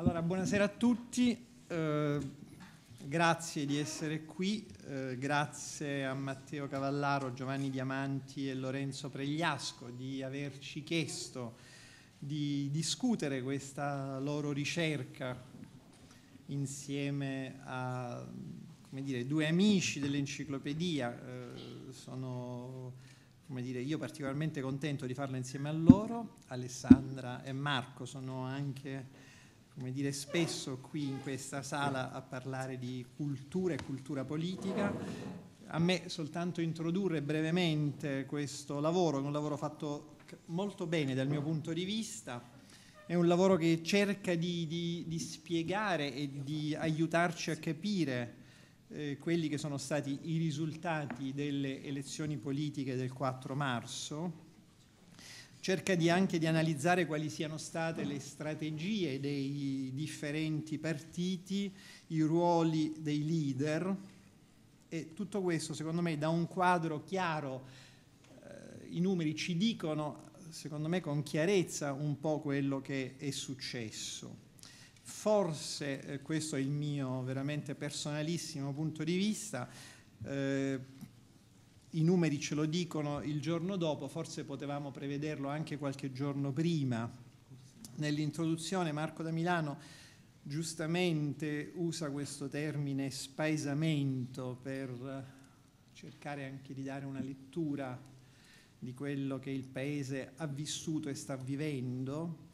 Allora, buonasera a tutti, eh, grazie di essere qui, eh, grazie a Matteo Cavallaro, Giovanni Diamanti e Lorenzo Pregliasco di averci chiesto di discutere questa loro ricerca insieme a dire, due amici dell'enciclopedia. Eh, sono come dire, io particolarmente contento di farla insieme a loro, Alessandra e Marco sono anche come dire, spesso qui in questa sala a parlare di cultura e cultura politica. A me soltanto introdurre brevemente questo lavoro, è un lavoro fatto molto bene dal mio punto di vista, è un lavoro che cerca di, di, di spiegare e di aiutarci a capire eh, quelli che sono stati i risultati delle elezioni politiche del 4 marzo, cerca di anche di analizzare quali siano state le strategie dei differenti partiti, i ruoli dei leader e tutto questo secondo me da un quadro chiaro, eh, i numeri ci dicono secondo me con chiarezza un po' quello che è successo. Forse, eh, questo è il mio veramente personalissimo punto di vista, eh, i numeri ce lo dicono il giorno dopo, forse potevamo prevederlo anche qualche giorno prima. Nell'introduzione Marco da Milano giustamente usa questo termine spaesamento per cercare anche di dare una lettura di quello che il Paese ha vissuto e sta vivendo,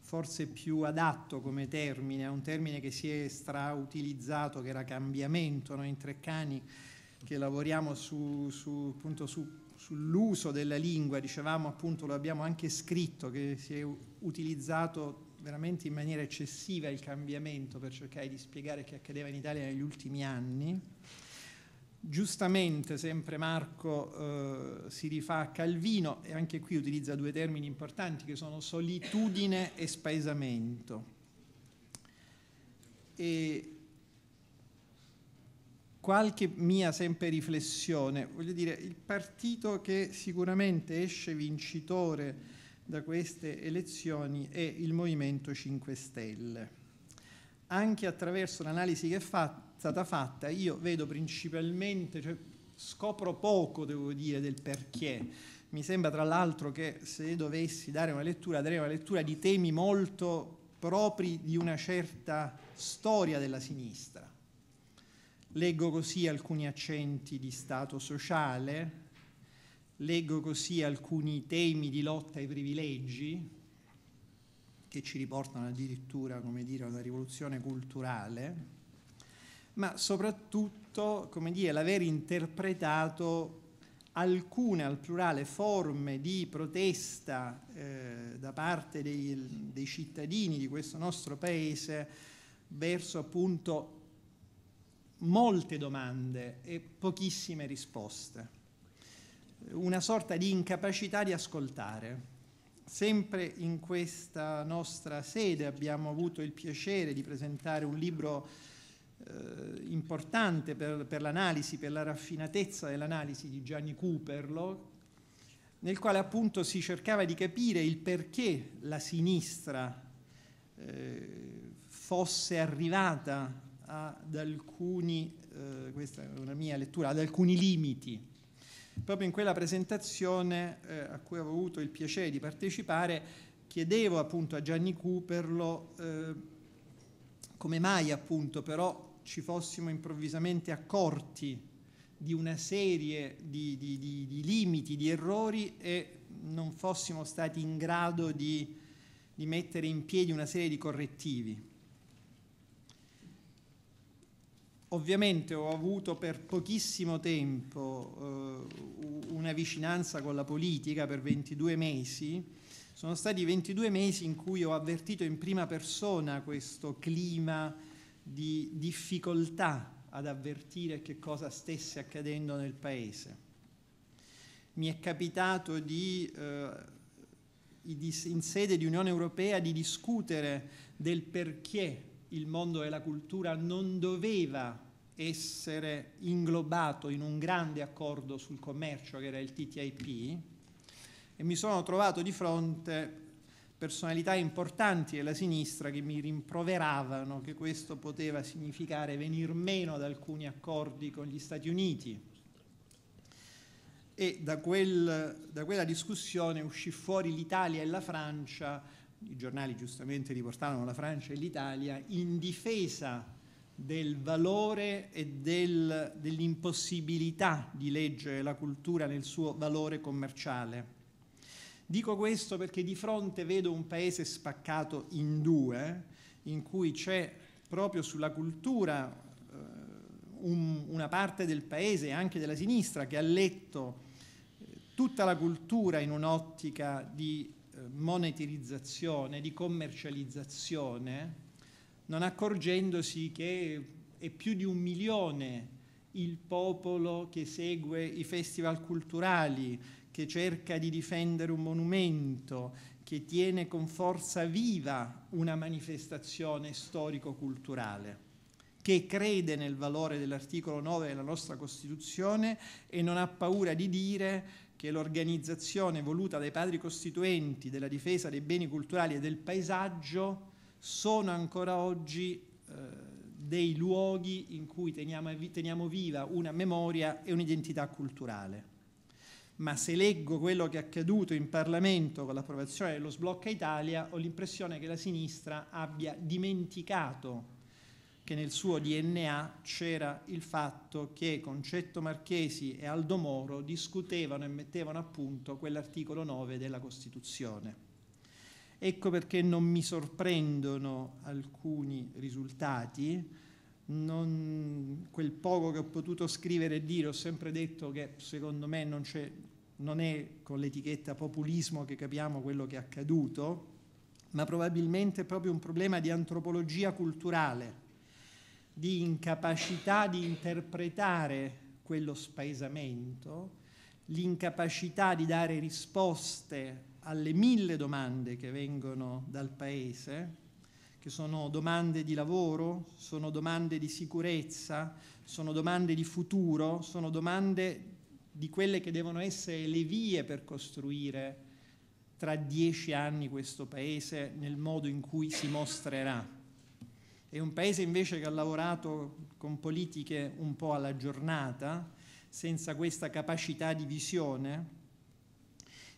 forse più adatto come termine, a un termine che si è strautilizzato, che era cambiamento, no? in Treccani che lavoriamo su, su, appunto, su, sull'uso della lingua, dicevamo appunto, lo abbiamo anche scritto, che si è utilizzato veramente in maniera eccessiva il cambiamento per cercare di spiegare che accadeva in Italia negli ultimi anni. Giustamente sempre Marco eh, si rifà a Calvino e anche qui utilizza due termini importanti che sono solitudine e spaesamento. E qualche mia sempre riflessione, voglio dire, il partito che sicuramente esce vincitore da queste elezioni è il Movimento 5 Stelle. Anche attraverso l'analisi che è fa- stata fatta, io vedo principalmente, cioè, scopro poco, devo dire, del perché. Mi sembra tra l'altro che se dovessi dare una lettura, darei una lettura di temi molto propri di una certa storia della sinistra Leggo così alcuni accenti di Stato sociale, leggo così alcuni temi di lotta ai privilegi che ci riportano addirittura, come dire, alla rivoluzione culturale, ma soprattutto, come dire, l'aver interpretato alcune al plurale forme di protesta eh, da parte dei, dei cittadini di questo nostro paese verso appunto molte domande e pochissime risposte, una sorta di incapacità di ascoltare. Sempre in questa nostra sede abbiamo avuto il piacere di presentare un libro eh, importante per, per l'analisi, per la raffinatezza dell'analisi di Gianni Cooperlo, nel quale appunto si cercava di capire il perché la sinistra eh, fosse arrivata ad alcuni, eh, questa è una mia lettura, ad alcuni limiti. Proprio in quella presentazione eh, a cui avevo avuto il piacere di partecipare, chiedevo appunto a Gianni Cooperlo eh, come mai appunto però ci fossimo improvvisamente accorti di una serie di, di, di, di limiti, di errori e non fossimo stati in grado di mettere in piedi una serie di correttivi. Ovviamente ho avuto per pochissimo tempo eh, una vicinanza con la politica per 22 mesi. Sono stati 22 mesi in cui ho avvertito in prima persona questo clima di difficoltà ad avvertire che cosa stesse accadendo nel paese. Mi è capitato di, eh, in sede di Unione Europea di discutere del perché il mondo della cultura non doveva essere inglobato in un grande accordo sul commercio che era il TTIP e mi sono trovato di fronte personalità importanti della sinistra che mi rimproveravano che questo poteva significare venir meno ad alcuni accordi con gli Stati Uniti. E da, quel, da quella discussione uscì fuori l'Italia e la Francia i giornali giustamente riportavano la Francia e l'Italia, in difesa del valore e del, dell'impossibilità di leggere la cultura nel suo valore commerciale. Dico questo perché di fronte vedo un paese spaccato in due, in cui c'è proprio sulla cultura eh, un, una parte del paese, anche della sinistra, che ha letto eh, tutta la cultura in un'ottica di eh, monetizzazione, di commercializzazione, non accorgendosi che è più di un milione il popolo che segue i festival culturali, che cerca di difendere un monumento, che tiene con forza viva una manifestazione storico-culturale, che crede nel valore dell'articolo 9 della nostra Costituzione e non ha paura di dire che l'organizzazione voluta dai padri costituenti della difesa dei beni culturali e del paesaggio sono ancora oggi eh, dei luoghi in cui teniamo, teniamo viva una memoria e un'identità culturale. Ma se leggo quello che è accaduto in Parlamento con l'approvazione dello sblocca Italia, ho l'impressione che la sinistra abbia dimenticato che nel suo DNA c'era il fatto che Concetto Marchesi e Aldo Moro discutevano e mettevano a punto quell'articolo 9 della Costituzione. Ecco perché non mi sorprendono alcuni risultati, non, quel poco che ho potuto scrivere e dire, ho sempre detto che secondo me non, non è con l'etichetta populismo che capiamo quello che è accaduto, ma probabilmente è proprio un problema di antropologia culturale di incapacità di interpretare quello spaesamento, l'incapacità di dare risposte alle mille domande che vengono dal Paese, che sono domande di lavoro, sono domande di sicurezza, sono domande di futuro, sono domande di quelle che devono essere le vie per costruire tra dieci anni questo Paese nel modo in cui si mostrerà e un paese invece che ha lavorato con politiche un po' alla giornata, senza questa capacità di visione.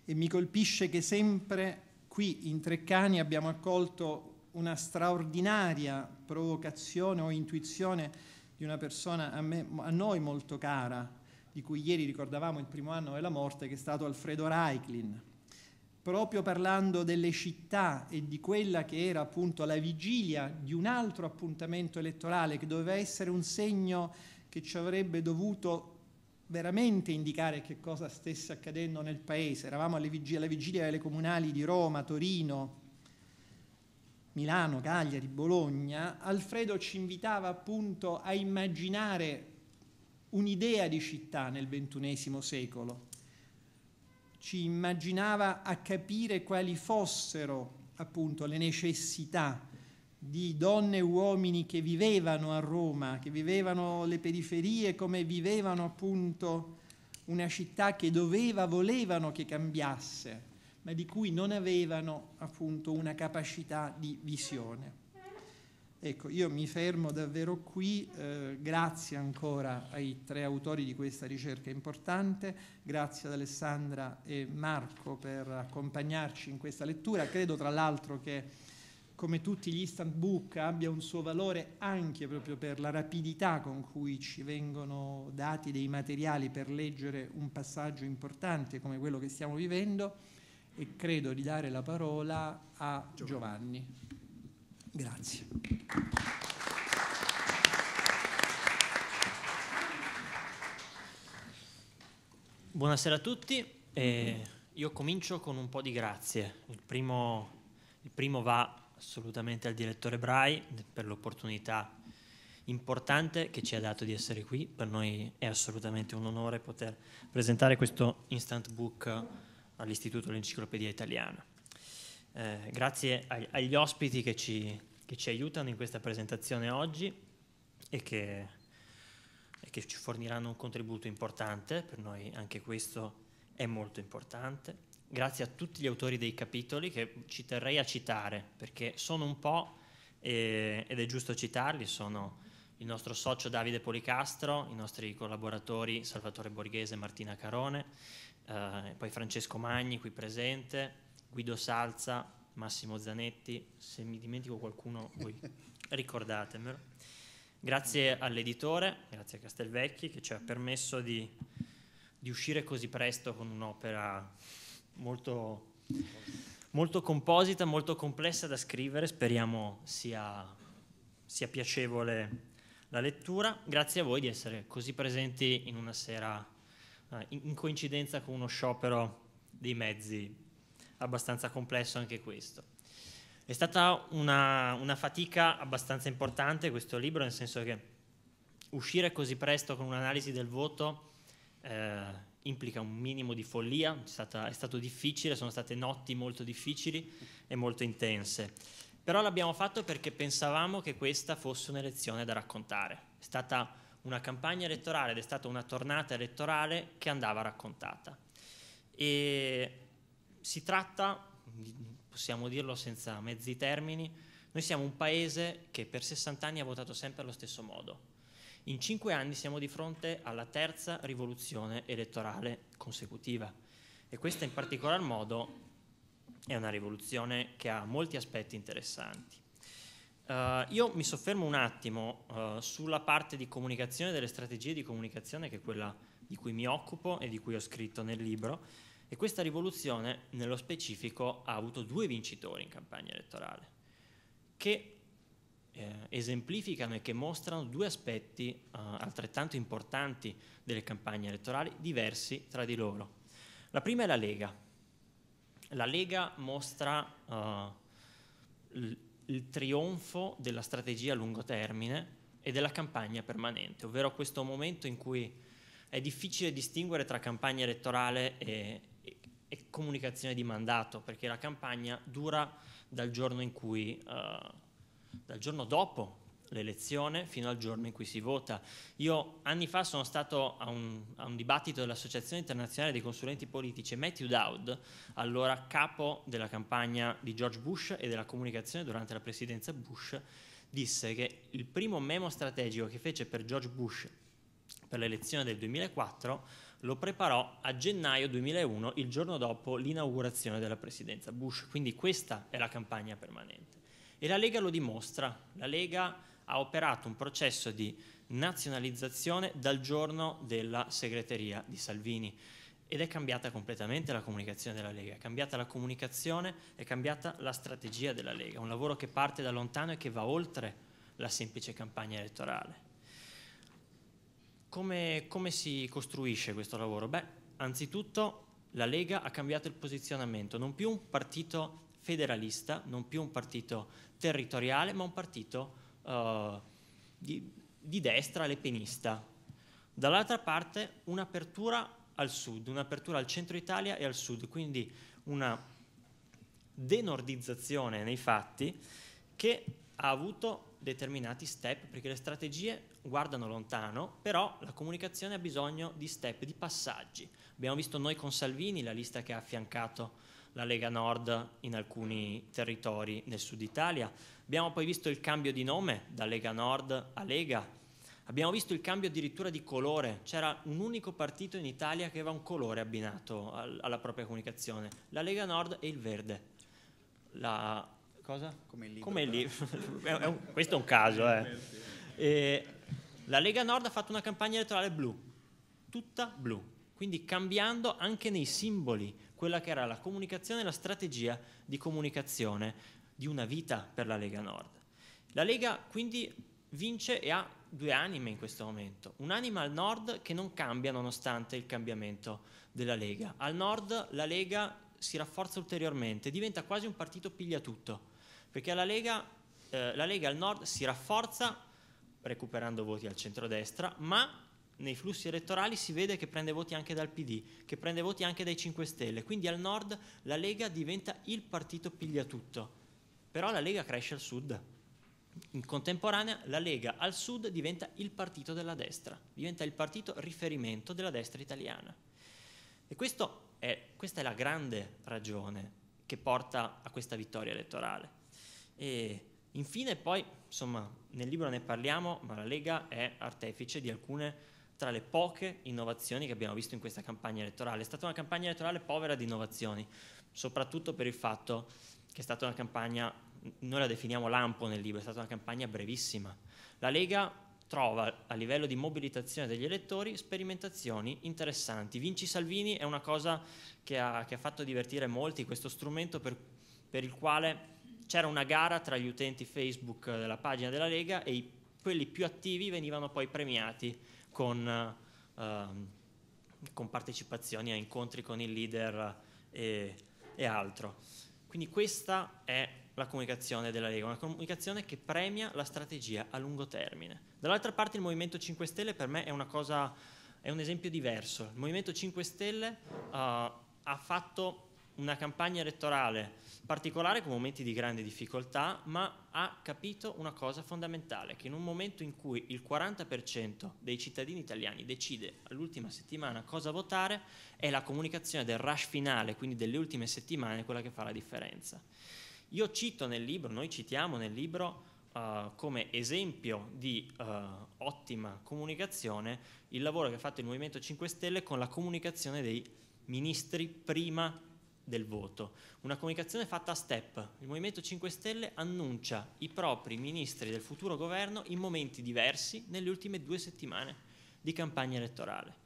E mi colpisce che sempre qui in Treccani abbiamo accolto una straordinaria provocazione o intuizione di una persona a, me, a noi molto cara, di cui ieri ricordavamo il primo anno della morte, che è stato Alfredo Reiklin, proprio parlando delle città e di quella che era appunto la vigilia di un altro appuntamento elettorale che doveva essere un segno che ci avrebbe dovuto veramente indicare che cosa stesse accadendo nel paese. Eravamo alla vigilia, alla vigilia delle comunali di Roma, Torino, Milano, Cagliari, Bologna, Alfredo ci invitava appunto a immaginare un'idea di città nel ventunesimo secolo ci immaginava a capire quali fossero appunto le necessità di donne e uomini che vivevano a Roma, che vivevano le periferie, come vivevano appunto una città che doveva, volevano che cambiasse, ma di cui non avevano appunto una capacità di visione. Ecco, io mi fermo davvero qui, eh, grazie ancora ai tre autori di questa ricerca importante, grazie ad Alessandra e Marco per accompagnarci in questa lettura. Credo tra l'altro che come tutti gli instant book abbia un suo valore anche proprio per la rapidità con cui ci vengono dati dei materiali per leggere un passaggio importante come quello che stiamo vivendo e credo di dare la parola a Giovanni. Grazie. Buonasera a tutti, eh, io comincio con un po' di grazie. Il primo, il primo va assolutamente al direttore Brai per l'opportunità importante che ci ha dato di essere qui. Per noi è assolutamente un onore poter presentare questo instant book all'Istituto dell'Enciclopedia Italiana. Eh, grazie ag- agli ospiti che ci, che ci, aiutano in questa presentazione oggi e che, e che, ci forniranno un contributo importante, per noi anche questo è molto importante. Grazie a tutti gli autori dei capitoli che ci terrei a citare perché sono un po' eh, ed è giusto citarli, sono il nostro socio Davide Policastro, i nostri collaboratori Salvatore Borghese e Martina Carone, eh, poi Francesco Magni qui presente, Guido Salza, Massimo Zanetti, se mi dimentico qualcuno voi ricordatemelo. Grazie all'editore, grazie a Castelvecchi che ci ha permesso di, di uscire così presto con un'opera molto, molto, composita, molto complessa da scrivere, speriamo sia, sia piacevole la lettura. Grazie a voi di essere così presenti in una sera eh, in coincidenza con uno sciopero dei mezzi abbastanza complesso anche questo. È stata una, una fatica abbastanza importante questo libro, nel senso che uscire così presto con un'analisi del voto eh, implica un minimo di follia, è, stata, è, stato difficile, sono state notti molto difficili e molto intense. Però l'abbiamo fatto perché pensavamo che questa fosse un'elezione da raccontare. È stata una campagna elettorale ed è stata una tornata elettorale che andava raccontata. E si tratta, possiamo dirlo senza mezzi termini, noi siamo un paese che per 60 anni ha votato sempre allo stesso modo. In 5 anni siamo di fronte alla terza rivoluzione elettorale consecutiva e questa in particolar modo è una rivoluzione che ha molti aspetti interessanti. Uh, io mi soffermo un attimo uh, sulla parte di comunicazione, delle strategie di comunicazione, che è quella di cui mi occupo e di cui ho scritto nel libro, e questa rivoluzione, nello specifico, ha avuto due vincitori in campagna elettorale, che eh, esemplificano e che mostrano due aspetti eh, altrettanto importanti delle campagne elettorali, diversi tra di loro. La prima è la Lega. La Lega mostra eh, il, il trionfo della strategia a lungo termine e della campagna permanente, ovvero questo momento in cui è difficile distinguere tra campagna elettorale e, comunicazione di mandato, perché la campagna dura dal giorno, cui, uh, dal giorno dopo l'elezione fino al giorno in cui si vota. Io anni fa sono stato a un, a un dibattito dell'Associazione Internazionale dei Consulenti Politici e Matthew Dowd, allora capo della campagna di George Bush e della comunicazione durante la presidenza Bush, disse che il primo memo strategico che fece per George Bush per l'elezione del 2004 lo preparò a gennaio 2001, il giorno dopo l'inaugurazione della presidenza Bush. Quindi questa è la campagna permanente. E la Lega lo dimostra. La Lega ha operato un processo di nazionalizzazione dal giorno della segreteria di Salvini ed è cambiata completamente la comunicazione della Lega, è cambiata la comunicazione, è cambiata la strategia della Lega, un lavoro che parte da lontano e che va oltre la semplice campagna elettorale. Come, come si costruisce questo lavoro? Beh, anzitutto la Lega ha cambiato il posizionamento, non più un partito federalista, non più un partito territoriale, ma un partito uh, di, di destra lepenista. Dall'altra parte un'apertura al sud, un'apertura al centro Italia e al sud, quindi una denordizzazione nei fatti che ha avuto determinati step perché le strategie guardano lontano, però la comunicazione ha bisogno di step, di passaggi. Abbiamo visto noi con Salvini la lista che ha affiancato la Lega Nord in alcuni territori nel sud Italia, abbiamo poi visto il cambio di nome da Lega Nord a Lega, abbiamo visto il cambio addirittura di colore, c'era un unico partito in Italia che aveva un colore abbinato alla propria comunicazione, la Lega Nord e il verde. La, cosa? Come il libro. Come il libro. questo è un caso, eh. Eh, la Lega Nord ha fatto una campagna elettorale blu, tutta blu, quindi cambiando anche nei simboli quella che era la comunicazione e la strategia di comunicazione di una vita per la Lega Nord. La Lega quindi vince e ha due anime in questo momento, un'anima al nord che non cambia nonostante il cambiamento della Lega. Al nord la Lega si rafforza ulteriormente, diventa quasi un partito piglia tutto, perché la Lega, eh, la Lega al nord si rafforza recuperando voti al centrodestra, ma nei flussi elettorali si vede che prende voti anche dal PD, che prende voti anche dai 5 Stelle, quindi al nord la Lega diventa il partito piglia tutto, però la Lega cresce al sud. In contemporanea la Lega al sud diventa il partito della destra, diventa il partito riferimento della destra italiana. E è, questa è la grande ragione che porta a questa vittoria elettorale. E Infine poi, insomma, nel libro ne parliamo, ma la Lega è artefice di alcune tra le poche innovazioni che abbiamo visto in questa campagna elettorale. È stata una campagna elettorale povera di innovazioni, soprattutto per il fatto che è stata una campagna, noi la definiamo lampo nel libro, è stata una campagna brevissima. La Lega trova a livello di mobilitazione degli elettori sperimentazioni interessanti. Vinci Salvini è una cosa che ha, che ha fatto divertire molti, questo strumento per, per il quale c'era una gara tra gli utenti Facebook della pagina della Lega e i, quelli più attivi venivano poi premiati con, eh, ehm, con partecipazioni a incontri con il leader eh, e, e altro. Quindi questa è la comunicazione della Lega, una comunicazione che premia la strategia a lungo termine. Dall'altra parte il Movimento 5 Stelle per me è, cosa, è un esempio diverso. Il Movimento 5 Stelle uh, ha fatto una campagna elettorale particolare con momenti di grande difficoltà, ma ha capito una cosa fondamentale, che in un momento in cui il 40% dei cittadini italiani decide all'ultima settimana cosa votare, è la comunicazione del rush finale, quindi delle ultime settimane, quella che fa la differenza. Io cito nel libro, noi citiamo nel libro Uh, come esempio di uh, ottima comunicazione il lavoro che ha fatto il Movimento 5 Stelle con la comunicazione dei ministri prima del voto, una comunicazione fatta a step. Il Movimento 5 Stelle annuncia i propri ministri del futuro governo in momenti diversi nelle ultime due settimane di campagna elettorale.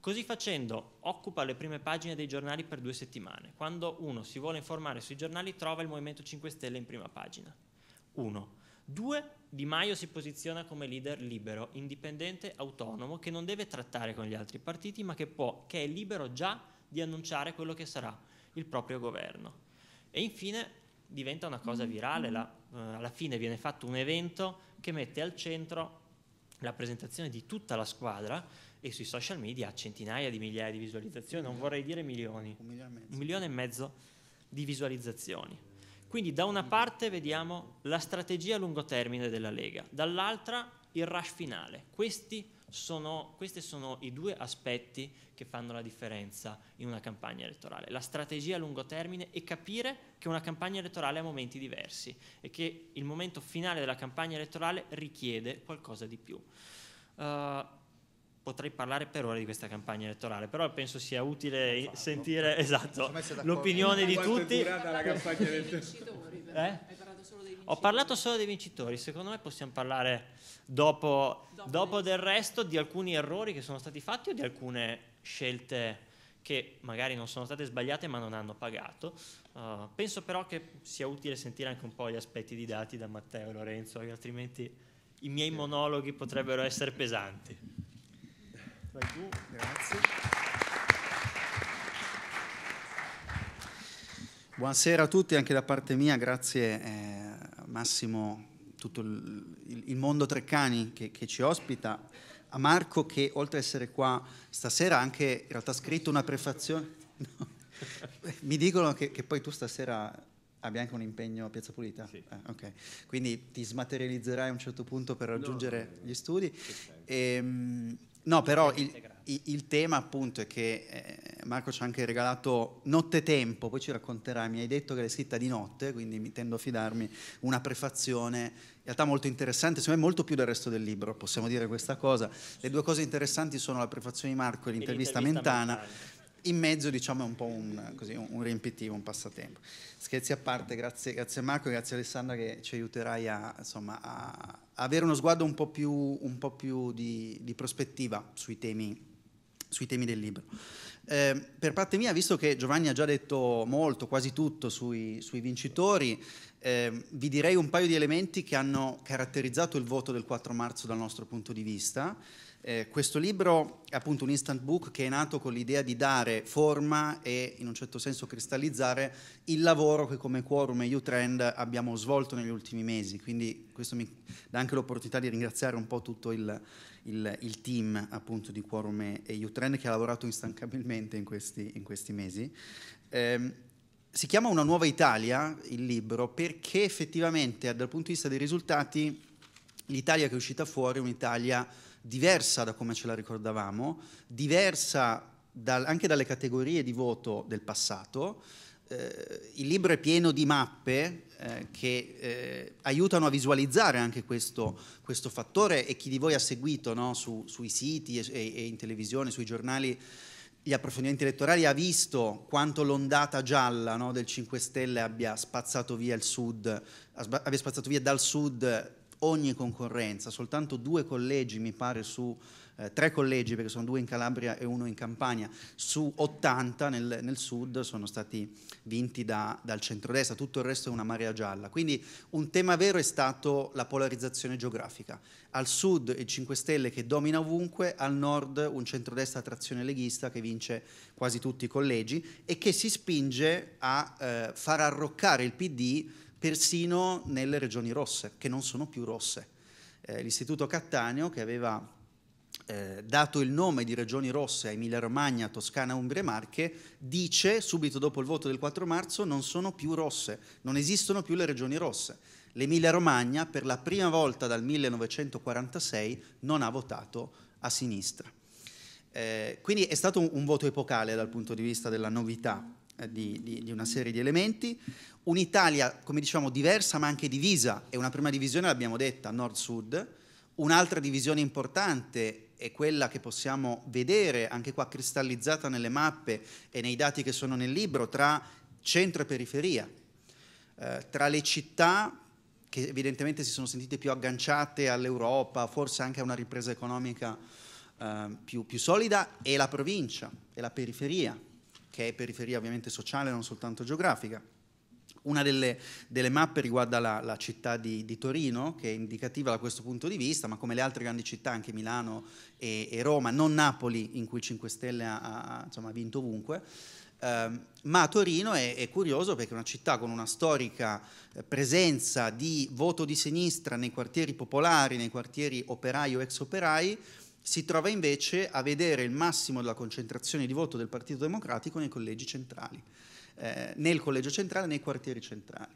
Così facendo occupa le prime pagine dei giornali per due settimane. Quando uno si vuole informare sui giornali trova il Movimento 5 Stelle in prima pagina. 1. 2. Di Maio si posiziona come leader libero, indipendente, autonomo, che non deve trattare con gli altri partiti, ma che, può, che è libero già di annunciare quello che sarà il proprio governo. E infine diventa una cosa virale, la, eh, alla fine viene fatto un evento che mette al centro la presentazione di tutta la squadra e sui social media ha centinaia di migliaia di visualizzazioni, non vorrei dire milioni, un milione, un milione e mezzo di visualizzazioni. Quindi da una parte vediamo la strategia a lungo termine della Lega, dall'altra il rush finale. Sono, questi sono i due aspetti che fanno la differenza in una campagna elettorale. La strategia a lungo termine e capire che una campagna elettorale ha momenti diversi e che il momento finale della campagna elettorale richiede qualcosa di più. Uh, potrei parlare per ore di questa campagna elettorale, però penso sia utile fatto, sentire esatto, l'opinione di tutti. È durata la campagna elettorale? Eh? Ho parlato solo dei vincitori, secondo me possiamo parlare dopo, dopo, dopo del resto di alcuni errori che sono stati fatti o di alcune scelte che magari non sono state sbagliate ma non hanno pagato. Uh, penso però che sia utile sentire anche un po' gli aspetti di dati da Matteo e Lorenzo, altrimenti i miei monologhi potrebbero essere pesanti. Grazie. Buonasera a tutti, anche da parte mia, grazie. Eh Massimo, tutto il, il mondo Treccani che, che ci ospita, a Marco che oltre ad essere qua stasera ha anche in realtà scritto una prefazione. No. Mi dicono che, che, poi tu stasera abbia anche un impegno a Piazza Pulita. Sì. Eh, okay. Quindi ti smaterializzerai a un certo punto per raggiungere no, gli studi. E, ehm, no, però il, il tema appunto è che eh, Marco ci ha anche regalato Nottetempo, poi ci racconterà, mi hai detto che l'hai scritta di notte, quindi mi tendo a fidarmi, una prefazione in realtà molto interessante, secondo me molto più del resto del libro, possiamo dire questa cosa. Le due cose interessanti sono la prefazione di Marco e l'intervista, e l'intervista mentana. mentana. In mezzo diciamo è un po' un, così, un riempitivo, un passatempo. Scherzi a parte, grazie, grazie Marco, grazie Alessandra che ci aiuterai a, insomma, a avere uno sguardo un po' più, un po più di, di prospettiva sui temi sui temi del libro. Eh, per parte mia, visto che Giovanni ha già detto molto, quasi tutto sui, sui vincitori, eh, vi direi un paio di elementi che hanno caratterizzato il voto del 4 marzo dal nostro punto di vista. Eh, questo libro è appunto un instant book che è nato con l'idea di dare forma e in un certo senso cristallizzare il lavoro che come Quorum e Utrend abbiamo svolto negli ultimi mesi, quindi questo mi dà anche l'opportunità di ringraziare un po' tutto il, il, il team appunto di Quorum e Utrend che ha lavorato instancabilmente in questi, in questi mesi. Eh, si chiama Una nuova Italia il libro perché effettivamente dal punto di vista dei risultati l'Italia che è uscita fuori è un'Italia diversa da come ce la ricordavamo, diversa dal, anche dalle categorie di voto del passato. Eh, il libro è pieno di mappe eh, che eh, aiutano a visualizzare anche questo, questo, fattore e chi di voi ha seguito no, su, sui siti e, e, in televisione, sui giornali, gli approfondimenti elettorali ha visto quanto l'ondata gialla no, del 5 Stelle abbia spazzato via il sud, abbia spazzato via dal sud ogni concorrenza, soltanto due collegi mi pare su, eh, tre collegi perché sono due in Calabria e uno in Campania, su 80 nel, nel sud sono stati vinti da, dal centrodestra, tutto il resto è una marea gialla. Quindi un tema vero è stato la polarizzazione geografica. Al sud il 5 Stelle che domina ovunque, al nord un centrodestra a trazione leghista che vince quasi tutti i collegi e che si spinge a eh, far arroccare il PD persino nelle regioni rosse, che non sono più rosse. Eh, L'Istituto Cattaneo, che aveva eh, dato il nome di regioni rosse a Emilia Romagna, Toscana, Umbria e Marche, dice subito dopo il voto del 4 marzo non sono più rosse, non esistono più le regioni rosse. L'Emilia Romagna per la prima volta dal 1946 non ha votato a sinistra. Eh, quindi è stato un, un, voto epocale dal punto di vista della novità eh, di, di, di, una serie di elementi un'Italia, come diciamo, diversa ma anche divisa, e una prima divisione l'abbiamo detta, nord-sud, un'altra divisione importante è quella che possiamo vedere anche qua cristallizzata nelle mappe e nei dati che sono nel libro tra centro e periferia, eh, tra le città che evidentemente si sono sentite più agganciate all'Europa, forse anche a una ripresa economica eh, più, più solida, e la provincia, e la periferia, che è periferia ovviamente sociale, non soltanto geografica. Una delle, delle, mappe riguarda la, la città di, di, Torino, che è indicativa da questo punto di vista, ma come le altre grandi città, anche Milano e, e Roma, non Napoli, in cui 5 Stelle ha, ha, insomma, ha vinto ovunque. Um, ma Torino è, è, curioso perché è una città con una storica eh, presenza di voto di sinistra nei quartieri popolari, nei quartieri operai o ex operai, si trova invece a vedere il massimo della concentrazione di voto del Partito Democratico nei collegi centrali eh, nel collegio centrale e nei quartieri centrali.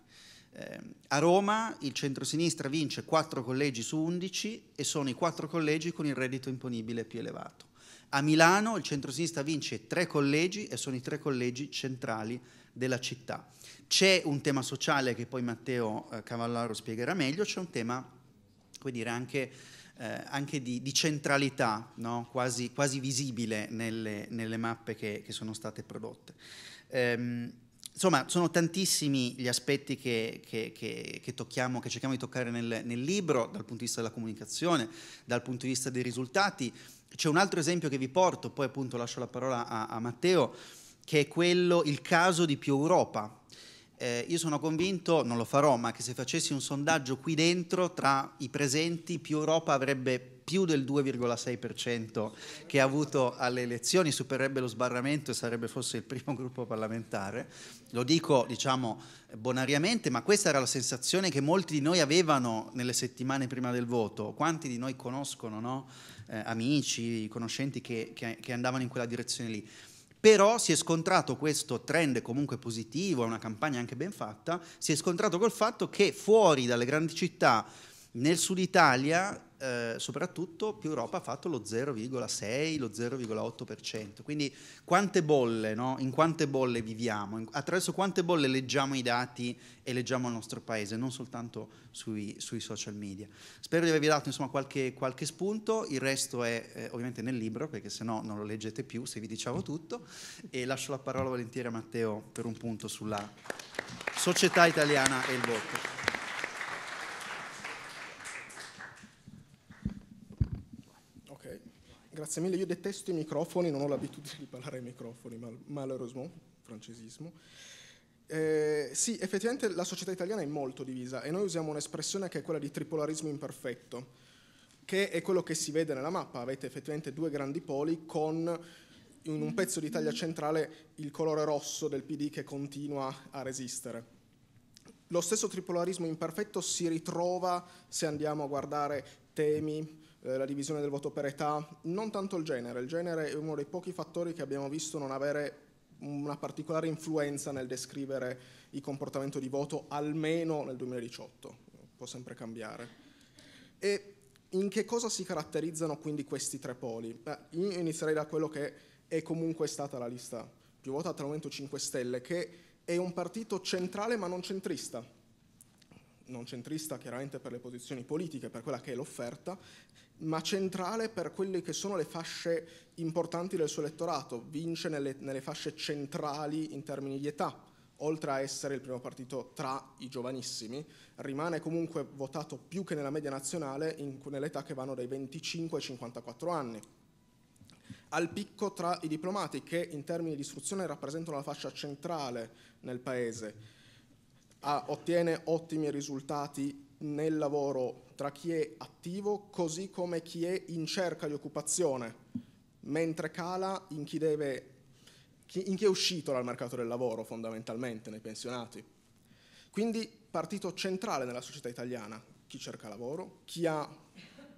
Eh, a Roma il centro-sinistra vince 4 collegi su 11 e sono i 4 collegi con il reddito imponibile più elevato. A Milano il centro-sinistra vince 3 collegi e sono i 3 collegi centrali della città. C'è un tema sociale che poi Matteo eh, Cavallaro spiegherà meglio, c'è un tema dire, anche, eh, anche di, di, centralità, no? quasi, quasi, visibile nelle, nelle mappe che, che sono state prodotte. Ehm, insomma, sono tantissimi gli aspetti che, che, che, che, tocchiamo, che cerchiamo di toccare nel, nel libro, dal punto di vista della comunicazione, dal punto di vista dei risultati. C'è un altro esempio che vi porto, poi appunto lascio la parola a, a Matteo, che è quello, il caso di Più Europa. Eh, io sono convinto, non lo farò, ma che se facessi un sondaggio qui dentro tra i presenti, Più Europa avrebbe più del 2,6% che ha avuto alle elezioni, supererebbe lo sbarramento e sarebbe forse il primo gruppo parlamentare. Lo dico, diciamo, bonariamente, ma questa era la sensazione che molti di noi avevano nelle settimane prima del voto. Quanti di noi conoscono, no? eh, amici, conoscenti che, che, che andavano in quella direzione lì? però si è scontrato questo trend comunque positivo, è una campagna anche ben fatta, si è scontrato col fatto che fuori dalle grandi città, nel sud Italia, eh, soprattutto più Europa ha fatto lo 0,6, lo 0,8%. Quindi quante bolle, no? in quante bolle viviamo, in, attraverso quante bolle leggiamo i dati e leggiamo il nostro paese, non soltanto sui, sui social media. Spero di avervi dato insomma, qualche, qualche, spunto, il resto è eh, ovviamente nel libro, perché se no non lo leggete più se vi diciamo tutto, e lascio la parola volentieri a Matteo per un punto sulla società italiana e il voto. Grazie mille, io detesto i microfoni, non ho l'abitudine di parlare ai microfoni, mal- malheureusement, francesismo. Eh, sì, effettivamente la società italiana è molto divisa e noi usiamo un'espressione che è quella di tripolarismo imperfetto, che è quello che si vede nella mappa. Avete effettivamente due grandi poli con in un pezzo d'Italia centrale il colore rosso del PD che continua a resistere. Lo stesso tripolarismo imperfetto si ritrova se andiamo a guardare temi eh, la divisione del voto per età, non tanto il genere, il genere è uno dei pochi fattori che abbiamo visto non avere una particolare influenza nel descrivere il comportamento di voto almeno nel 2018, può sempre cambiare. E in che cosa si caratterizzano quindi questi tre poli? Beh, io inizierei da quello che è comunque stata la lista più votata al momento 5 Stelle, che è un partito centrale ma non centrista, non centrista chiaramente per le posizioni politiche, per quella che è l'offerta, ma centrale per quelle che sono le fasce importanti del suo elettorato, vince nelle, nelle fasce centrali in termini di età oltre a essere il primo partito tra i giovanissimi, rimane comunque votato più che nella media nazionale in, età che vanno dai 25 ai 54 anni. Al picco tra i diplomati che in termini di istruzione rappresentano la fascia centrale nel paese, ah, ottiene ottimi risultati nel lavoro tra chi è attivo così come chi è in cerca di occupazione, mentre cala in chi, deve, in chi è uscito dal mercato del lavoro fondamentalmente, nei pensionati. Quindi partito centrale nella società italiana, chi cerca lavoro, chi ha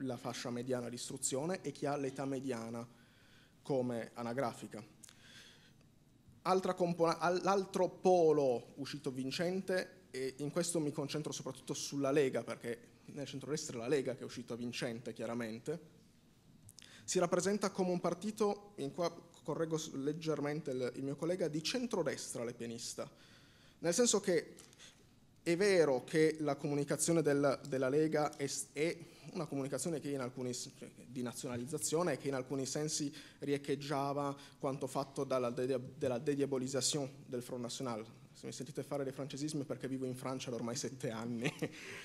la fascia mediana di istruzione e chi ha l'età mediana come anagrafica. Altra L'altro polo uscito vincente, e in questo mi concentro soprattutto sulla Lega perché nel centro è la Lega che è uscita vincente chiaramente, si rappresenta come un partito, in qua correggo leggermente il, il mio collega, di centrodestra lepianista, nel senso che è vero che la comunicazione del, della Lega è, è, una comunicazione che in alcuni, cioè di nazionalizzazione che in alcuni sensi riecheggiava quanto fatto dalla de, della dédiabolisation del Front National, mi sentite fare dei francesismi perché vivo in Francia da ormai sette anni.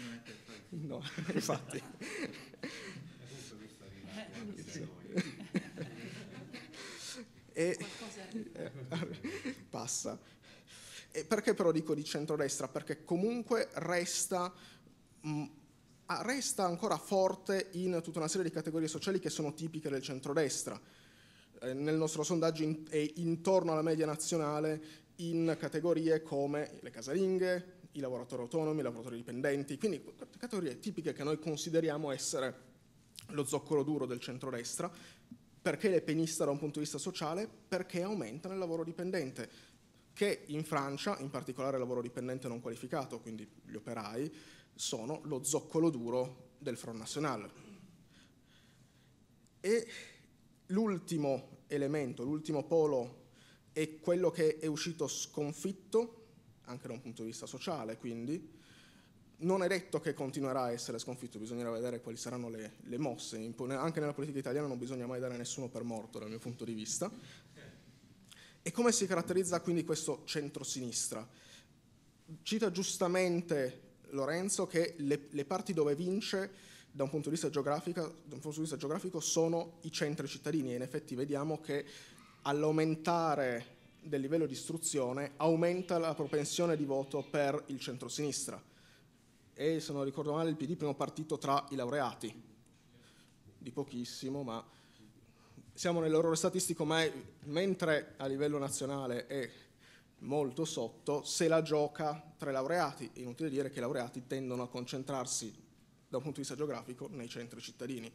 no, infatti. e, eh, eh, passa. E perché però dico di centrodestra? Perché comunque resta, mh, mm, ah, resta ancora forte in tutta una serie di categorie sociali che sono tipiche del centrodestra eh, nel nostro sondaggio è intorno alla media nazionale in categorie come le casalinghe, i lavoratori autonomi, i lavoratori dipendenti, quindi categorie tipiche che noi consideriamo essere lo zoccolo duro del centrodestra, perché le penista da un punto di vista sociale? Perché aumentano il lavoro dipendente, che in Francia, in particolare il lavoro dipendente non qualificato, quindi gli operai, sono lo zoccolo duro del Front National. E l'ultimo elemento, l'ultimo polo e quello che è uscito sconfitto, anche da un punto di vista sociale quindi, non è detto che continuerà a essere sconfitto, bisognerà vedere quali saranno le, le mosse, anche nella politica italiana non bisogna mai dare nessuno per morto dal mio punto di vista. E come si caratterizza quindi questo centro-sinistra? Cita giustamente Lorenzo che le, le parti dove vince da un, da un punto di vista geografico sono i centri cittadini e in effetti vediamo che all'aumentare del livello di istruzione aumenta la propensione di voto per il centrosinistra. E se non ricordo male il PD primo partito tra i laureati, di pochissimo, ma siamo nell'orrore statistico, ma è, mentre a livello nazionale è molto sotto, se la gioca tra i laureati. Inutile dire che i laureati tendono a concentrarsi da un punto di vista geografico nei centri cittadini.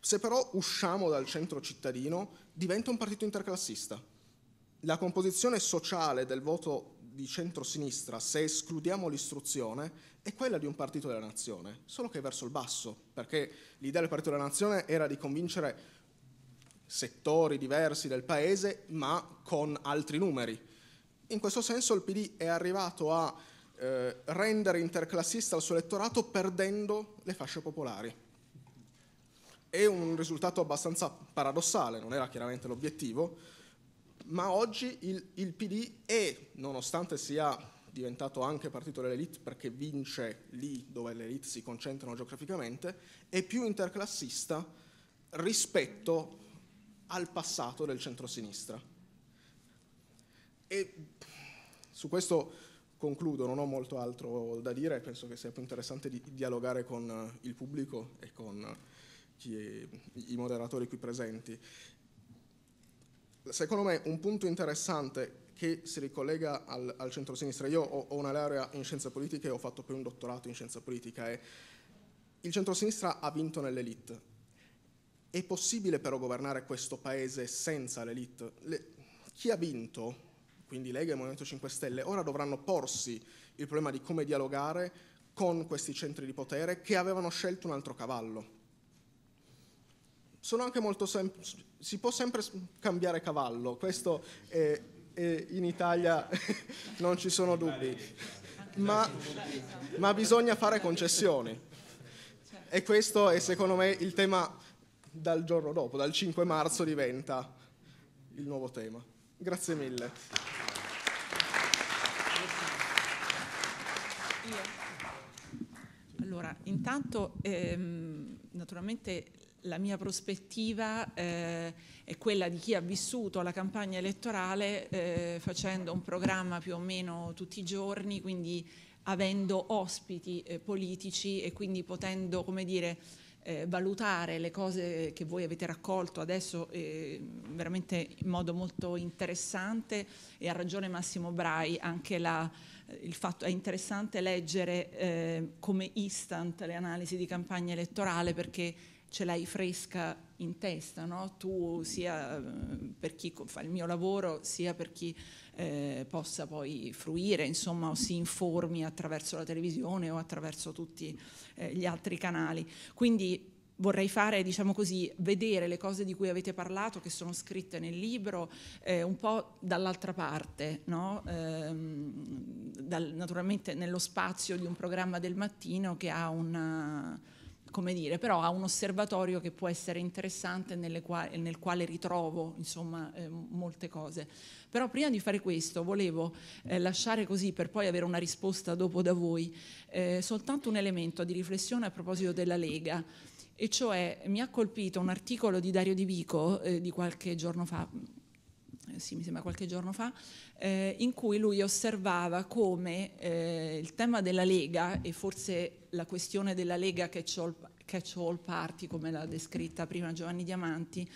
Se però usciamo dal centro cittadino, diventa un partito interclassista. La composizione sociale del voto di centrosinistra, se escludiamo l'istruzione, è quella di un partito della nazione, solo che è verso il basso, perché l'idea del partito della nazione era di convincere settori diversi del paese, ma con altri numeri. In questo senso il PD è arrivato a eh, rendere interclassista il suo elettorato perdendo le fasce popolari. È un risultato abbastanza paradossale, non era chiaramente l'obiettivo, ma oggi il, il PD è, nonostante sia diventato anche partito dell'elite perché vince lì dove le elite si concentrano geograficamente, è più interclassista rispetto al passato del centrosinistra. E su questo concludo, non ho molto altro da dire, penso che sia più interessante di dialogare con il pubblico e con chi, i moderatori qui presenti. Secondo me un punto interessante che si ricollega al, al centro-sinistra, io ho, ho, una laurea in scienze politiche e ho fatto poi un dottorato in scienza politica, è il centro-sinistra ha vinto nell'elite. È possibile però governare questo paese senza l'elite? Le, chi ha vinto, quindi Lega e Movimento 5 Stelle, ora dovranno porsi il problema di come dialogare con questi centri di potere che avevano scelto un altro cavallo sono anche molto semplici, si può sempre cambiare cavallo, questo è, è in Italia non ci sono dubbi, ma, ma bisogna fare concessioni e questo è secondo me il tema dal giorno dopo, dal 5 marzo diventa il nuovo tema. Grazie mille. Allora, intanto ehm, naturalmente la mia prospettiva eh, è quella di chi ha vissuto la campagna elettorale eh, facendo un programma più o meno tutti i giorni, quindi avendo ospiti eh, politici e quindi potendo, come dire, eh, valutare le cose che voi avete raccolto adesso eh, veramente in modo molto interessante e ha ragione Massimo Brai anche la, il fatto è interessante leggere eh, come instant le analisi di campagna elettorale perché ce l'hai fresca in testa, no? tu sia eh, per chi fa il mio lavoro, sia per chi eh, possa poi fruire, insomma, o si informi attraverso la televisione o attraverso tutti eh, gli altri canali. Quindi vorrei fare, diciamo così, vedere le cose di cui avete parlato, che sono scritte nel libro, eh, un po' dall'altra parte, no? ehm, dal, naturalmente nello spazio di un programma del mattino che ha una come dire, però ha un osservatorio che può essere interessante qua- nel quale ritrovo insomma, eh, molte cose. Però prima di fare questo volevo eh, lasciare così per poi avere una risposta dopo da voi, eh, soltanto un elemento di riflessione a proposito della Lega. E cioè mi ha colpito un articolo di Dario Di Vico eh, di qualche giorno fa, eh, sì, mi sembra qualche giorno fa, eh, in cui lui osservava come eh, il tema della Lega e forse la questione della Lega catch-all, catch-all party, come l'ha descritta prima Giovanni Diamanti,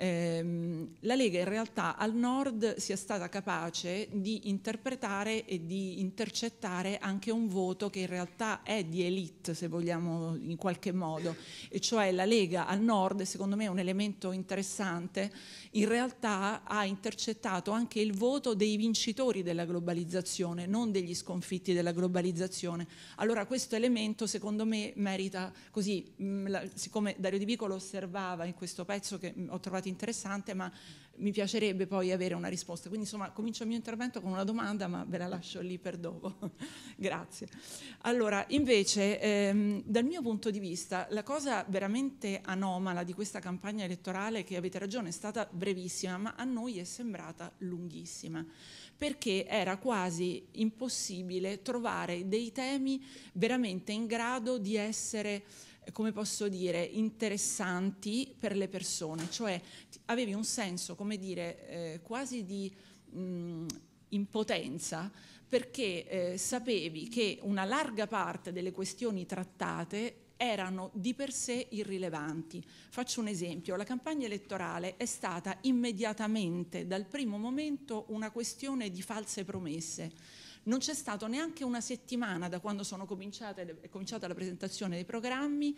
Ehm, la Lega in realtà al nord sia stata capace di interpretare e di intercettare anche un voto che in realtà è di elite, se vogliamo in qualche modo, e cioè la Lega al nord, secondo me è un elemento interessante, in realtà ha intercettato anche il voto dei vincitori della globalizzazione, non degli sconfitti della globalizzazione. Allora questo elemento secondo me merita così, mh, la, siccome Dario Di Vico lo osservava in questo pezzo che ho trovato molto interessante, ma mi piacerebbe poi avere una risposta. Quindi insomma comincio il mio intervento con una domanda, ma ve la lascio lì per dopo. Grazie. Allora, invece, ehm, dal mio punto di vista, la cosa veramente anomala di questa campagna elettorale, che avete ragione, è stata brevissima, ma a noi è sembrata lunghissima, perché era quasi impossibile trovare dei temi veramente in grado di essere come posso dire, interessanti per le persone, cioè avevi un senso, come dire, eh, quasi di mh, mm, impotenza perché eh, sapevi che una larga parte delle questioni trattate erano di per sé irrilevanti. Faccio un esempio, la campagna elettorale è stata immediatamente dal primo momento una questione di false promesse non c'è stata neanche una settimana da quando è cominciata la presentazione dei programmi,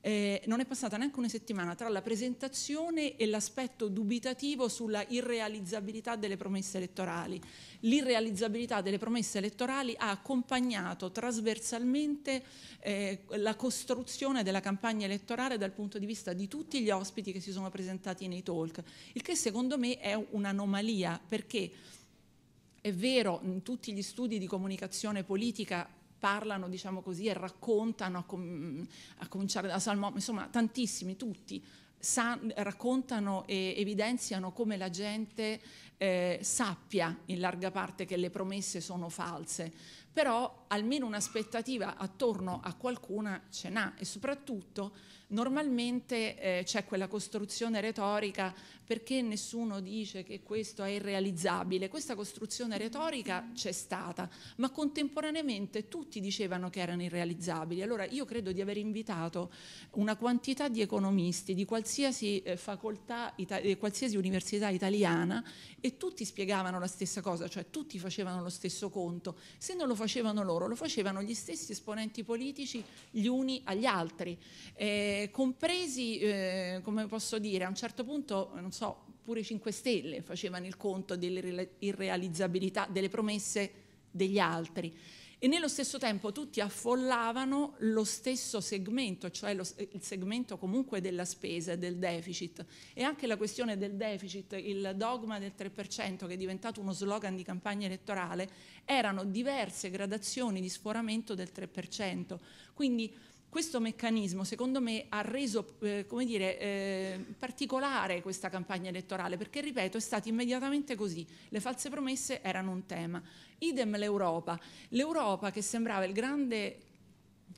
eh, non è passata neanche una settimana tra la presentazione e l'aspetto dubitativo sulla irrealizzabilità delle promesse elettorali. L'irrealizzabilità delle promesse elettorali ha accompagnato trasversalmente eh, la costruzione della campagna elettorale dal punto di vista di tutti gli ospiti che si sono presentati nei talk, il che secondo me è un'anomalia perché è vero, mm, tutti gli studi di comunicazione politica parlano, diciamo così, e raccontano, a, com- a cominciare da Salmo, insomma tantissimi, tutti, sa- raccontano e evidenziano come la gente eh, sappia in larga parte che le promesse sono false, però almeno un'aspettativa attorno a qualcuna ce n'ha e soprattutto normalmente eh, c'è quella costruzione retorica perché nessuno dice che questo è irrealizzabile. Questa costruzione retorica c'è stata, ma contemporaneamente tutti dicevano che erano irrealizzabili. Allora io credo di aver invitato una quantità di economisti di qualsiasi eh, facoltà, di qualsiasi università italiana e tutti spiegavano la stessa cosa, cioè tutti facevano lo stesso conto. Se non lo facevano facevano loro, lo facevano gli stessi esponenti politici gli uni agli altri, eh, compresi, eh, come posso dire, a un certo punto, non so, pure i 5 Stelle facevano il conto dell'irrealizzabilità delle promesse degli altri e nello stesso tempo tutti affollavano lo stesso segmento, cioè lo, il segmento comunque della spesa e del deficit. E anche la questione del deficit, il dogma del 3% che è diventato uno slogan di campagna elettorale, erano diverse gradazioni di sforamento del 3%. Quindi questo meccanismo secondo me ha reso eh, dire, eh, particolare questa campagna elettorale perché ripeto è stato immediatamente così le false promesse erano un tema idem l'Europa l'Europa che sembrava il grande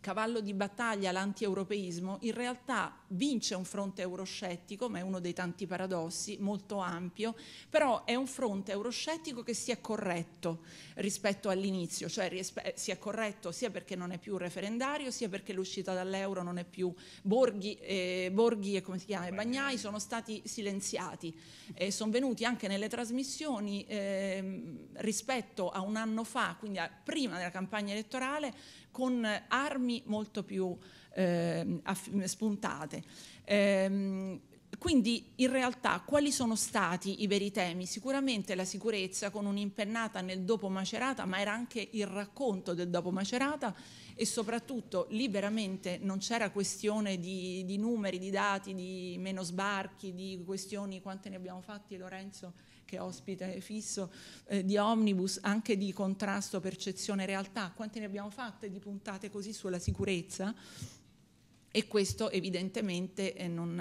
cavallo di battaglia l'antieuropeismo, in realtà vince un fronte euroscettico, ma è uno dei tanti paradossi, molto ampio, però è un fronte euroscettico che si è corretto rispetto all'inizio, cioè si è corretto sia perché non è più referendario, sia perché l'uscita dall'euro non è più Borghi, eh, Borghi e come si chiama, Bagnai sono stati silenziati e sono venuti anche nelle trasmissioni eh, rispetto a un anno fa, quindi a, prima della campagna elettorale, con armi molto più eh, spuntate. Ehm, quindi in realtà quali sono stati i veri temi? Sicuramente la sicurezza con un'impennata nel dopo macerata, ma era anche il racconto del dopo macerata e soprattutto lì veramente non c'era questione di, di numeri, di dati, di meno sbarchi, di questioni quante ne abbiamo fatti Lorenzo che è ospite fisso, eh, di omnibus, anche di contrasto percezione-realtà, quante ne abbiamo fatte di puntate così sulla sicurezza? e questo evidentemente eh, non,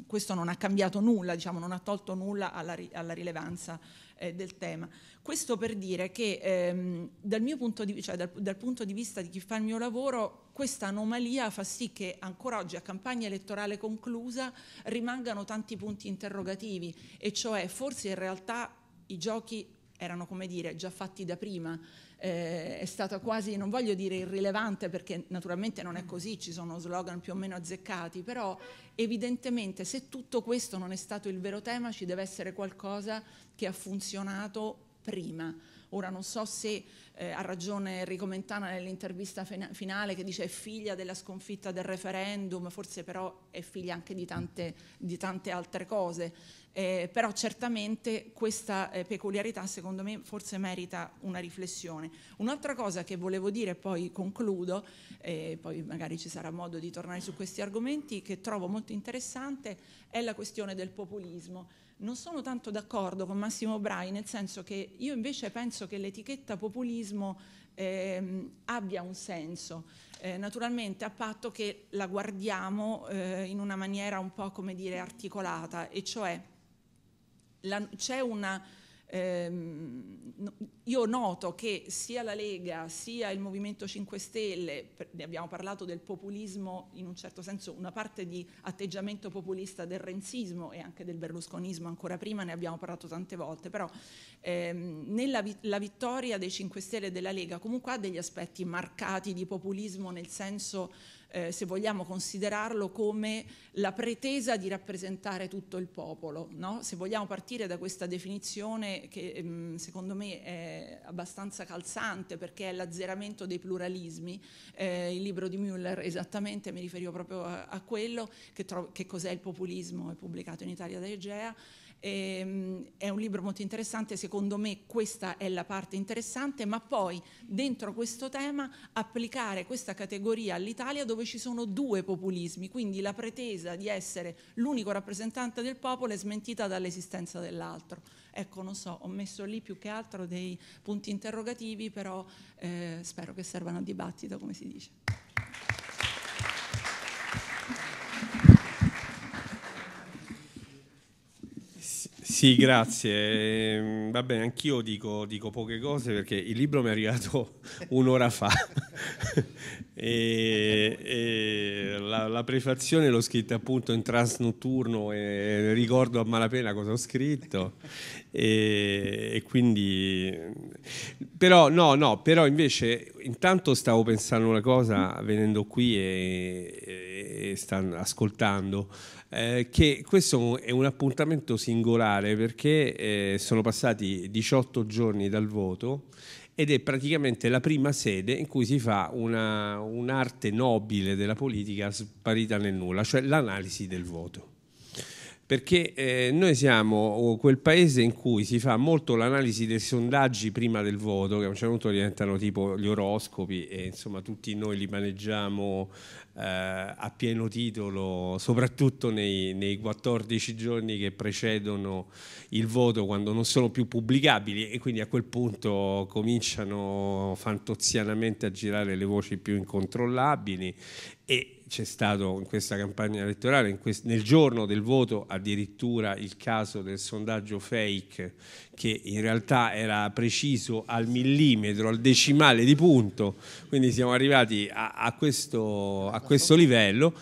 eh, questo non, ha cambiato nulla, diciamo, non ha tolto nulla alla, alla rilevanza eh, del tema. Questo per dire che ehm, dal, punto di, cioè dal, dal punto di vista di chi fa il mio lavoro, questa anomalia fa sì che ancora oggi a campagna elettorale conclusa rimangano tanti punti interrogativi e cioè forse in realtà i giochi erano come dire già fatti da prima eh, è stata quasi, non voglio dire irrilevante perché naturalmente non è così, ci sono slogan più o meno azzeccati, però evidentemente se tutto questo non è stato il vero tema ci deve essere qualcosa che ha funzionato prima Ora non so se eh, ha ragione Enrico Mentana nell'intervista finale che dice è figlia della sconfitta del referendum, forse però è figlia anche di tante, di tante altre cose, eh, però certamente questa eh, peculiarità secondo me forse merita una riflessione. Un'altra cosa che volevo dire, poi concludo, eh, poi magari ci sarà modo di tornare su questi argomenti, che trovo molto interessante è la questione del populismo non sono tanto d'accordo con Massimo Brai, nel senso che io invece penso che l'etichetta populismo ehm, abbia un senso, eh, naturalmente a patto che la guardiamo eh, in una maniera un po' come dire articolata, e cioè c'è una Ehm, io noto che sia la Lega sia il Movimento 5 Stelle, ne abbiamo parlato del populismo, in un certo senso una parte di atteggiamento populista del renzismo e anche del berlusconismo ancora prima, ne abbiamo parlato tante volte, però ehm, nella vi- la vittoria dei 5 Stelle e della Lega comunque ha degli aspetti marcati di populismo nel senso eh, se vogliamo considerarlo come la pretesa di rappresentare tutto il popolo. No? Se vogliamo partire da questa definizione che mm, secondo me è abbastanza calzante perché è l'azzeramento dei pluralismi, eh, il libro di Müller esattamente mi riferivo proprio a, a quello, che, che cos'è il populismo, è pubblicato in Italia da Egea, Ehm, è un libro molto interessante, secondo me questa è la parte interessante, ma poi dentro questo tema applicare questa categoria all'Italia dove ci sono due populismi, quindi la pretesa di essere l'unico rappresentante del popolo è smentita dall'esistenza dell'altro. Ecco, non so, ho messo lì più che altro dei punti interrogativi, però eh, spero che servano a dibattito, come si dice. Sì, grazie. Ehm, va bene, anch'io dico, dico, poche cose perché il libro mi è arrivato un'ora fa e, e la, la, prefazione l'ho scritta appunto in trans notturno e ricordo a malapena cosa ho scritto e, e quindi... Però no, no, però invece intanto stavo pensando una cosa venendo qui e, e stanno ascoltando. Eh, che questo è un appuntamento singolare perché eh, sono passati 18 giorni dal voto ed è praticamente la prima sede in cui si fa una, un'arte nobile della politica sparita nel nulla, cioè l'analisi del voto perché eh, noi siamo quel paese in cui si fa molto l'analisi dei sondaggi prima del voto, che a un certo punto diventano tipo gli oroscopi e insomma tutti noi li maneggiamo eh, a pieno titolo, soprattutto nei, nei, 14 giorni che precedono il voto, quando non sono più pubblicabili e quindi a quel punto cominciano fantozianamente a girare le voci più incontrollabili. E, c'è stato in questa campagna elettorale, quest- nel giorno del voto addirittura il caso del sondaggio fake che in realtà era preciso al millimetro, al decimale di punto, quindi siamo arrivati a, a, questo, a questo, livello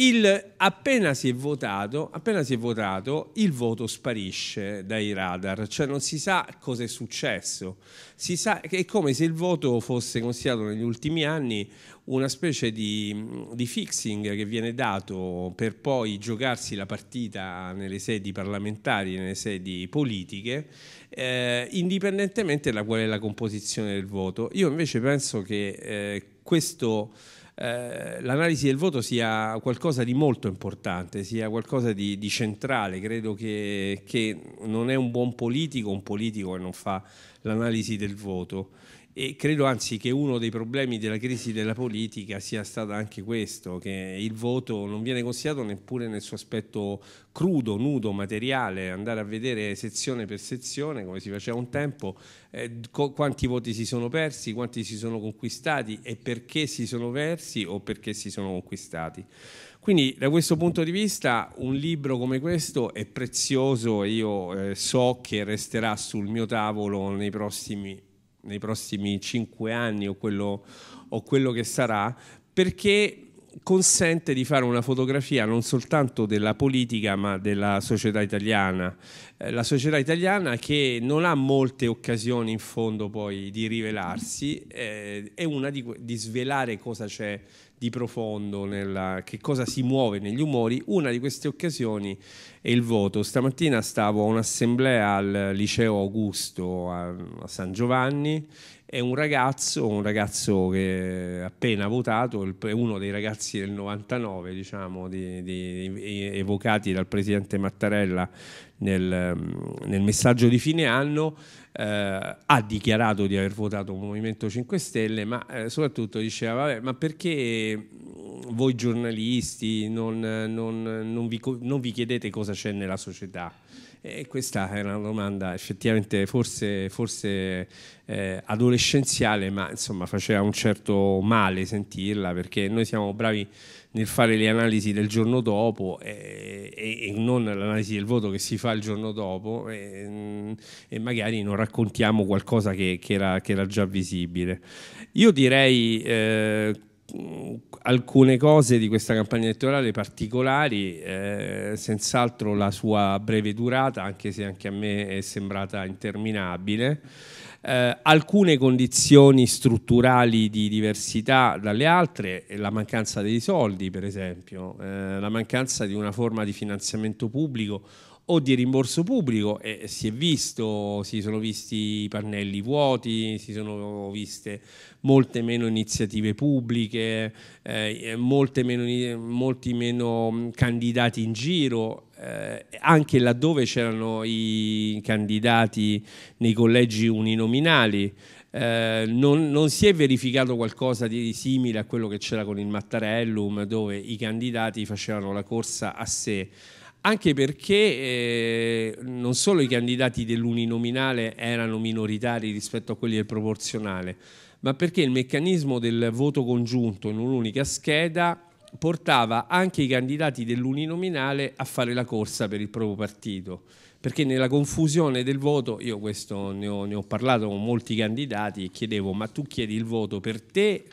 il, appena, si votato, appena, si è votato, il voto sparisce dai radar, cioè non si sa cosa è successo. Sa, è come se il voto fosse considerato negli ultimi anni una specie di, di, fixing che viene dato per poi giocarsi la partita nelle sedi parlamentari, nelle sedi politiche, eh, indipendentemente da qual è la composizione del voto. Io invece penso che eh, questo eh, l'analisi del voto sia qualcosa di molto importante, sia qualcosa di, di centrale. Credo che, che, non è un buon politico un politico che non fa l'analisi del voto. E credo anzi che uno dei problemi della crisi della politica sia stato anche questo, che il voto non viene considerato neppure nel suo aspetto crudo, nudo, materiale, andare a vedere sezione per sezione come si faceva un tempo, eh, quanti voti si sono persi, quanti si sono conquistati e perché si sono persi o perché si sono conquistati. Quindi da questo punto di vista un libro come questo è prezioso e io eh, so che resterà sul mio tavolo nei prossimi anni nei prossimi cinque anni o quello, o quello che sarà, perché consente di fare una fotografia non soltanto della politica ma della società italiana, eh, la società italiana che non ha molte occasioni in fondo poi di rivelarsi, eh, è una di, di svelare cosa c'è di profondo, nella, che cosa si muove negli umori, una di queste occasioni è il voto. Stamattina stavo a un'assemblea al liceo Augusto a, a San Giovanni e un ragazzo, un ragazzo che appena votato, è uno dei ragazzi del 99, diciamo, di, di, evocati dal presidente Mattarella nel, nel messaggio di fine anno, eh, ha dichiarato di aver votato Movimento 5 Stelle, ma eh, soprattutto diceva, vabbè, ma perché voi giornalisti non, non, non, vi, non vi chiedete cosa c'è nella società? E questa è una domanda effettivamente forse, forse eh, adolescenziale, ma insomma faceva un certo male sentirla perché noi siamo bravi nel fare le analisi del giorno dopo e, eh, e, e non l'analisi del voto che si fa il giorno dopo e, mm, e magari non raccontiamo qualcosa che, che, era, che, era, già visibile. Io direi... Eh, alcune cose di questa campagna elettorale particolari, eh, senz'altro la sua breve durata, anche se anche a me è sembrata interminabile, eh, alcune condizioni strutturali di diversità dalle altre, la mancanza dei soldi per esempio, eh, la mancanza di una forma di finanziamento pubblico o di rimborso pubblico e si è visto, si sono visti i pannelli vuoti, si sono viste molte meno iniziative pubbliche, eh, meno, molti meno mm, candidati in giro, eh, anche laddove c'erano i candidati nei collegi uninominali. Eh, non, non, si è verificato qualcosa di simile a quello che c'era con il Mattarellum, dove i candidati facevano la corsa a sé, anche perché eh, non solo i candidati dell'uninominale erano minoritari rispetto a quelli del proporzionale, ma perché il meccanismo del voto congiunto in un'unica scheda portava anche i candidati dell'uninominale a fare la corsa per il proprio partito, perché nella confusione del voto, io questo ne ho, ne ho parlato con molti candidati e chiedevo ma tu chiedi il voto per te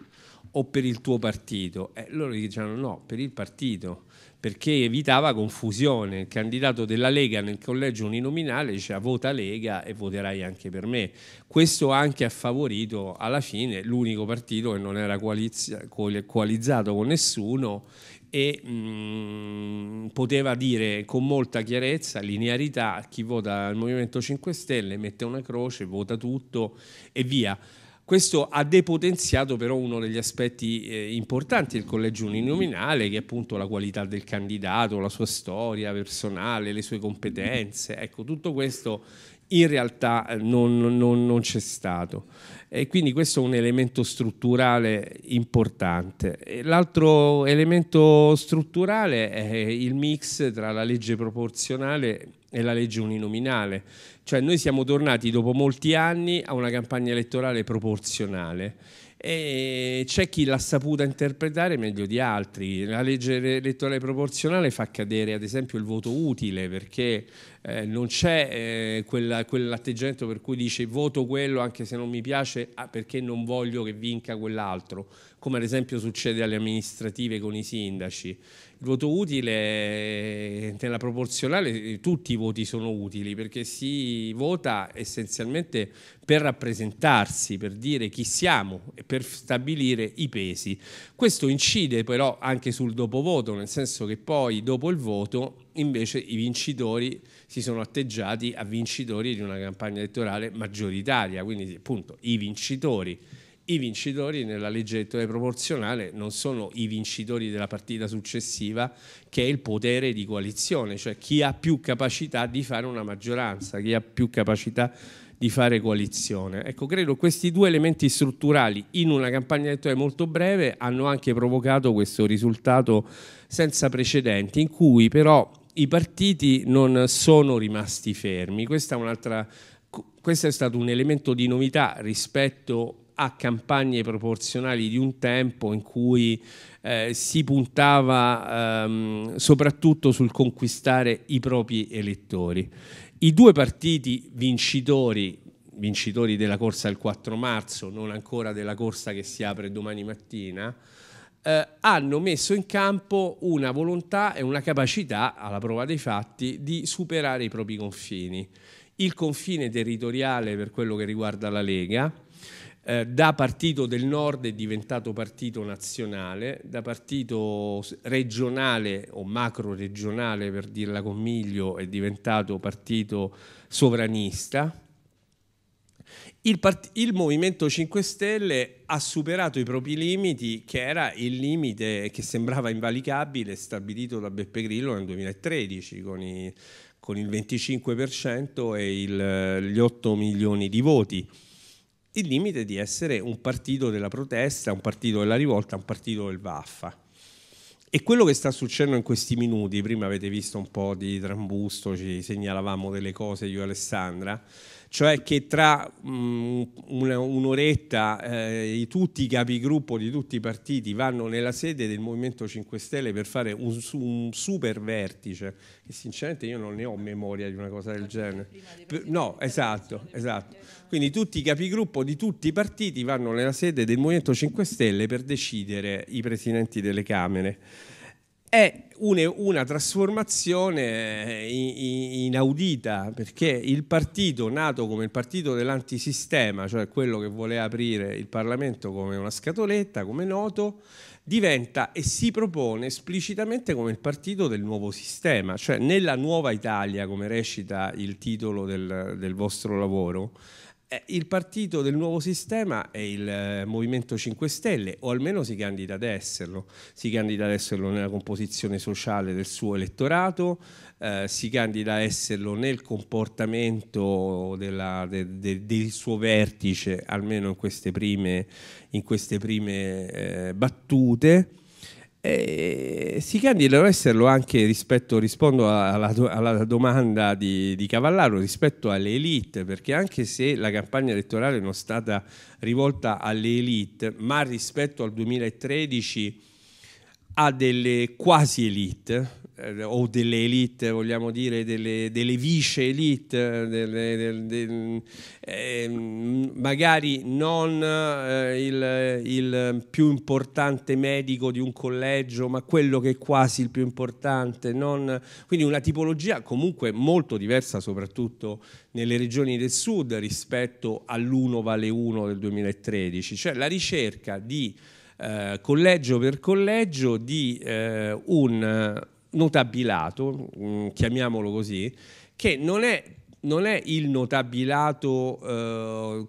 o per il tuo partito? E eh, loro dicevano no, per il partito perché evitava confusione. Il candidato della Lega nel collegio uninominale diceva vota Lega e voterai anche per me. Questo anche ha favorito alla fine l'unico partito che non era coalizzato con nessuno e mh, mhmm, poteva dire con molta chiarezza, linearità, chi vota il Movimento 5 Stelle mette una croce, vota tutto e via. Questo ha depotenziato però uno degli aspetti eh, importanti del collegio uninominale, che è appunto la qualità del candidato, la sua storia personale, le sue competenze. Ecco, tutto questo in realtà eh, non, non, non c'è stato. E quindi questo è un elemento strutturale importante. E l'altro elemento strutturale è il mix tra la legge proporzionale e la legge uninominale cioè noi siamo tornati dopo molti anni a una campagna elettorale proporzionale e c'è chi l'ha saputa interpretare meglio di altri. La legge elettorale proporzionale fa cadere ad esempio il voto utile perché eh, non c'è eh, quella, quell'atteggiamento per cui dice voto quello anche se non mi piace ah, perché non voglio che vinca quell'altro, come ad esempio succede alle amministrative con i sindaci il voto utile nella proporzionale tutti i voti sono utili perché si vota essenzialmente per rappresentarsi, per dire chi siamo e per stabilire i pesi. Questo incide però anche sul dopovoto, nel senso che poi dopo il voto invece i vincitori si sono atteggiati a vincitori di una campagna elettorale maggioritaria, quindi appunto i vincitori i vincitori nella legge elettorale proporzionale non sono i vincitori della partita successiva, che è il potere di coalizione, cioè chi ha più capacità di fare una maggioranza, chi ha più capacità di fare coalizione. Ecco, credo questi due elementi strutturali in una campagna elettorale molto breve hanno anche provocato questo risultato senza precedenti, in cui però i partiti non sono rimasti fermi. Questo è, questo è stato un elemento di novità rispetto a campagne proporzionali di un tempo in cui eh, si puntava ehm, soprattutto sul conquistare i propri elettori. I due partiti vincitori, vincitori della corsa del 4 marzo, non ancora della corsa che si apre domani mattina, eh, hanno messo in campo una volontà e una capacità, alla prova dei fatti, di superare i propri confini. Il confine territoriale per quello che riguarda la Lega, eh, da partito del nord è diventato partito nazionale, da partito regionale o macro regionale per dirla con Miglio è diventato partito sovranista. Il, part- il, Movimento 5 Stelle ha superato i propri limiti, che era il limite che sembrava invalicabile stabilito da Beppe Grillo nel 2013 con, i, con il 25% e il, gli 8 milioni di voti il limite di essere un partito della protesta, un partito della rivolta, un partito del vaffa. E quello che sta succedendo in questi minuti, prima avete visto un po' di trambusto, ci segnalavamo delle cose io e Alessandra, cioè che tra mm, un'oretta eh, tutti i capigruppo di tutti i partiti vanno nella sede del Movimento 5 Stelle per fare un, un super vertice, e sinceramente io non ne ho memoria di una cosa del genere. No, esatto, esatto. esatto. Quindi tutti i capigruppo di tutti i partiti vanno nella sede del Movimento 5 Stelle per decidere i presidenti delle Camere è una trasformazione eh, inaudita, perché il partito nato come il partito dell'antisistema, cioè quello che vuole aprire il Parlamento come una scatoletta, come noto, diventa e si propone esplicitamente come il partito del nuovo sistema, cioè nella nuova Italia, come recita il titolo del, del vostro lavoro eh, il partito del nuovo sistema è il eh, Movimento 5 Stelle, o almeno si candida ad esserlo. Si candida ad esserlo nella composizione sociale del suo elettorato, eh, si candida ad esserlo nel comportamento della, de, de, del suo vertice, almeno in queste prime, in queste prime eh, battute. Eh, Sicandi deve esserlo anche rispetto, rispondo alla, alla domanda di, di, Cavallaro, rispetto alle elite, perché anche se la campagna elettorale non è stata rivolta alle elite, ma rispetto al 2013 a delle quasi elite, eh, o delle elite, vogliamo dire, delle, delle vice elite, delle, del, del, eh, magari non eh, il, il, più importante medico di un collegio, ma quello che è quasi il più importante, non, quindi una tipologia comunque molto diversa soprattutto nelle regioni del sud rispetto all'1 vale 1 del 2013, cioè la ricerca di... Eh, collegio per collegio di eh, un notabilato, mm, chiamiamolo così, che non è, non è il notabilato eh,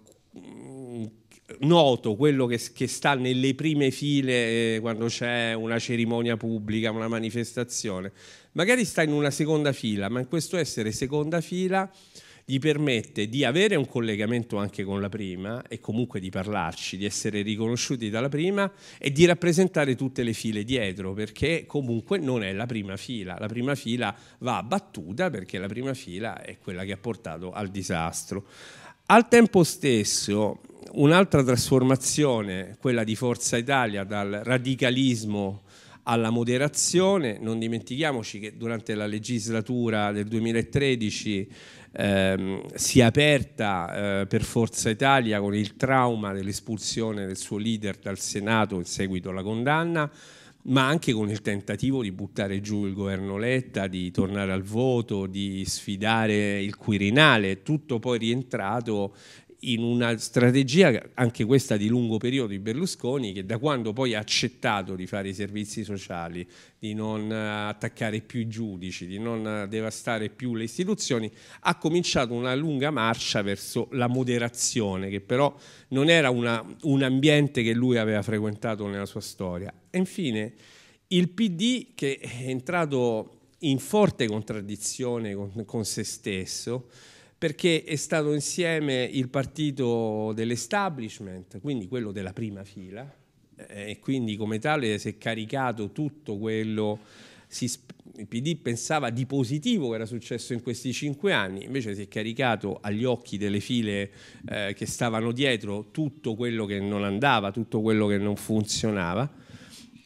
noto, quello che, che, sta nelle prime file eh, quando c'è una cerimonia pubblica, una manifestazione, magari sta in una seconda fila, ma in questo essere seconda fila gli permette di avere un collegamento anche con la prima e comunque di parlarci, di essere riconosciuti dalla prima e di rappresentare tutte le file dietro, perché comunque non è la prima fila, la prima fila va battuta perché la prima fila è quella che ha portato al disastro. Al tempo stesso, un'altra trasformazione, quella di Forza Italia dal radicalismo alla moderazione. Non dimentichiamoci che durante la legislatura del 2013 ehm, si è aperta eh, per Forza Italia con il trauma dell'espulsione del suo leader dal Senato in seguito alla condanna, ma anche con il tentativo di buttare giù il governo Letta, di tornare al voto, di sfidare il Quirinale, tutto poi rientrato in una strategia, anche questa di lungo periodo, di Berlusconi, che da quando poi ha accettato di fare i servizi sociali, di non eh, attaccare più i giudici, di non eh, devastare più le istituzioni, ha cominciato una lunga marcia verso la moderazione, che però non era una, un ambiente che lui aveva frequentato nella sua storia. E infine il PD che è entrato in forte contraddizione con, con se stesso, perché è stato insieme il partito dell'establishment, quindi quello della prima fila, eh, e quindi come tale si è caricato tutto quello si, il PD pensava di positivo che era successo in questi cinque anni, invece si è caricato agli occhi delle file eh, che stavano dietro tutto quello che non andava, tutto quello che non funzionava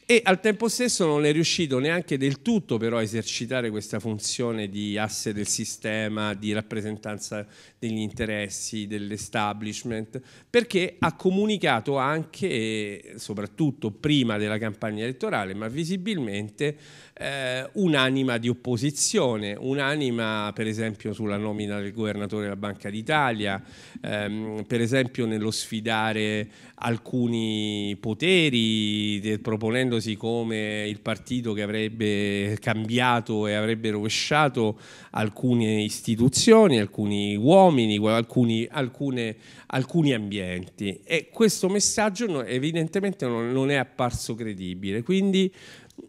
e al tempo stesso non è riuscito neanche del tutto però a esercitare questa funzione di asse del sistema, di rappresentanza degli interessi, dell'establishment, perché ha comunicato anche, soprattutto prima della campagna elettorale, ma visibilmente, eh, un'anima di opposizione, un'anima per esempio sulla nomina del governatore della Banca d'Italia, ehm, per esempio nello sfidare alcuni poteri, proponendosi come il partito che avrebbe cambiato e avrebbe rovesciato alcune istituzioni, alcuni uomini, alcuni, alcune, alcuni ambienti. E questo messaggio evidentemente non è apparso credibile, quindi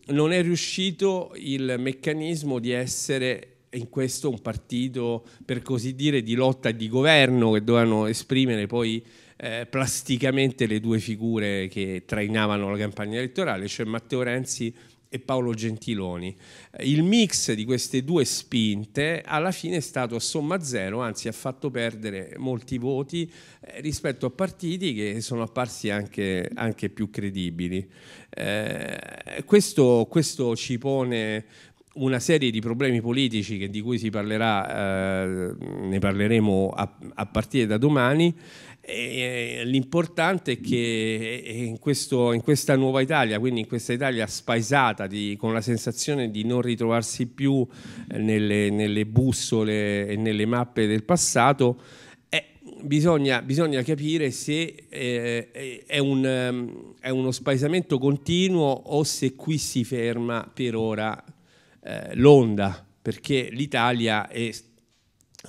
non è riuscito il meccanismo di essere in questo un partito, per così dire, di lotta e di governo che dovevano esprimere poi eh, plasticamente le due figure che trainavano la campagna elettorale, cioè Matteo Renzi e Paolo Gentiloni. Eh, il mix di queste due spinte alla fine è stato a somma zero, anzi ha fatto perdere molti voti eh, rispetto a partiti che sono apparsi anche, anche più credibili. Eh, questo, questo ci pone una serie di problemi politici di cui si parlerà, eh, ne parleremo a, a partire da domani, eh, l'importante è che eh, in, questo, in, questa nuova Italia, quindi in questa Italia spaesata, di, con la sensazione di non ritrovarsi più eh, nelle, nelle bussole e nelle mappe del passato, è, bisogna, bisogna, capire se eh, è, un, ehm, è, uno spaesamento continuo o se qui si ferma per ora eh, l'onda, perché l'Italia è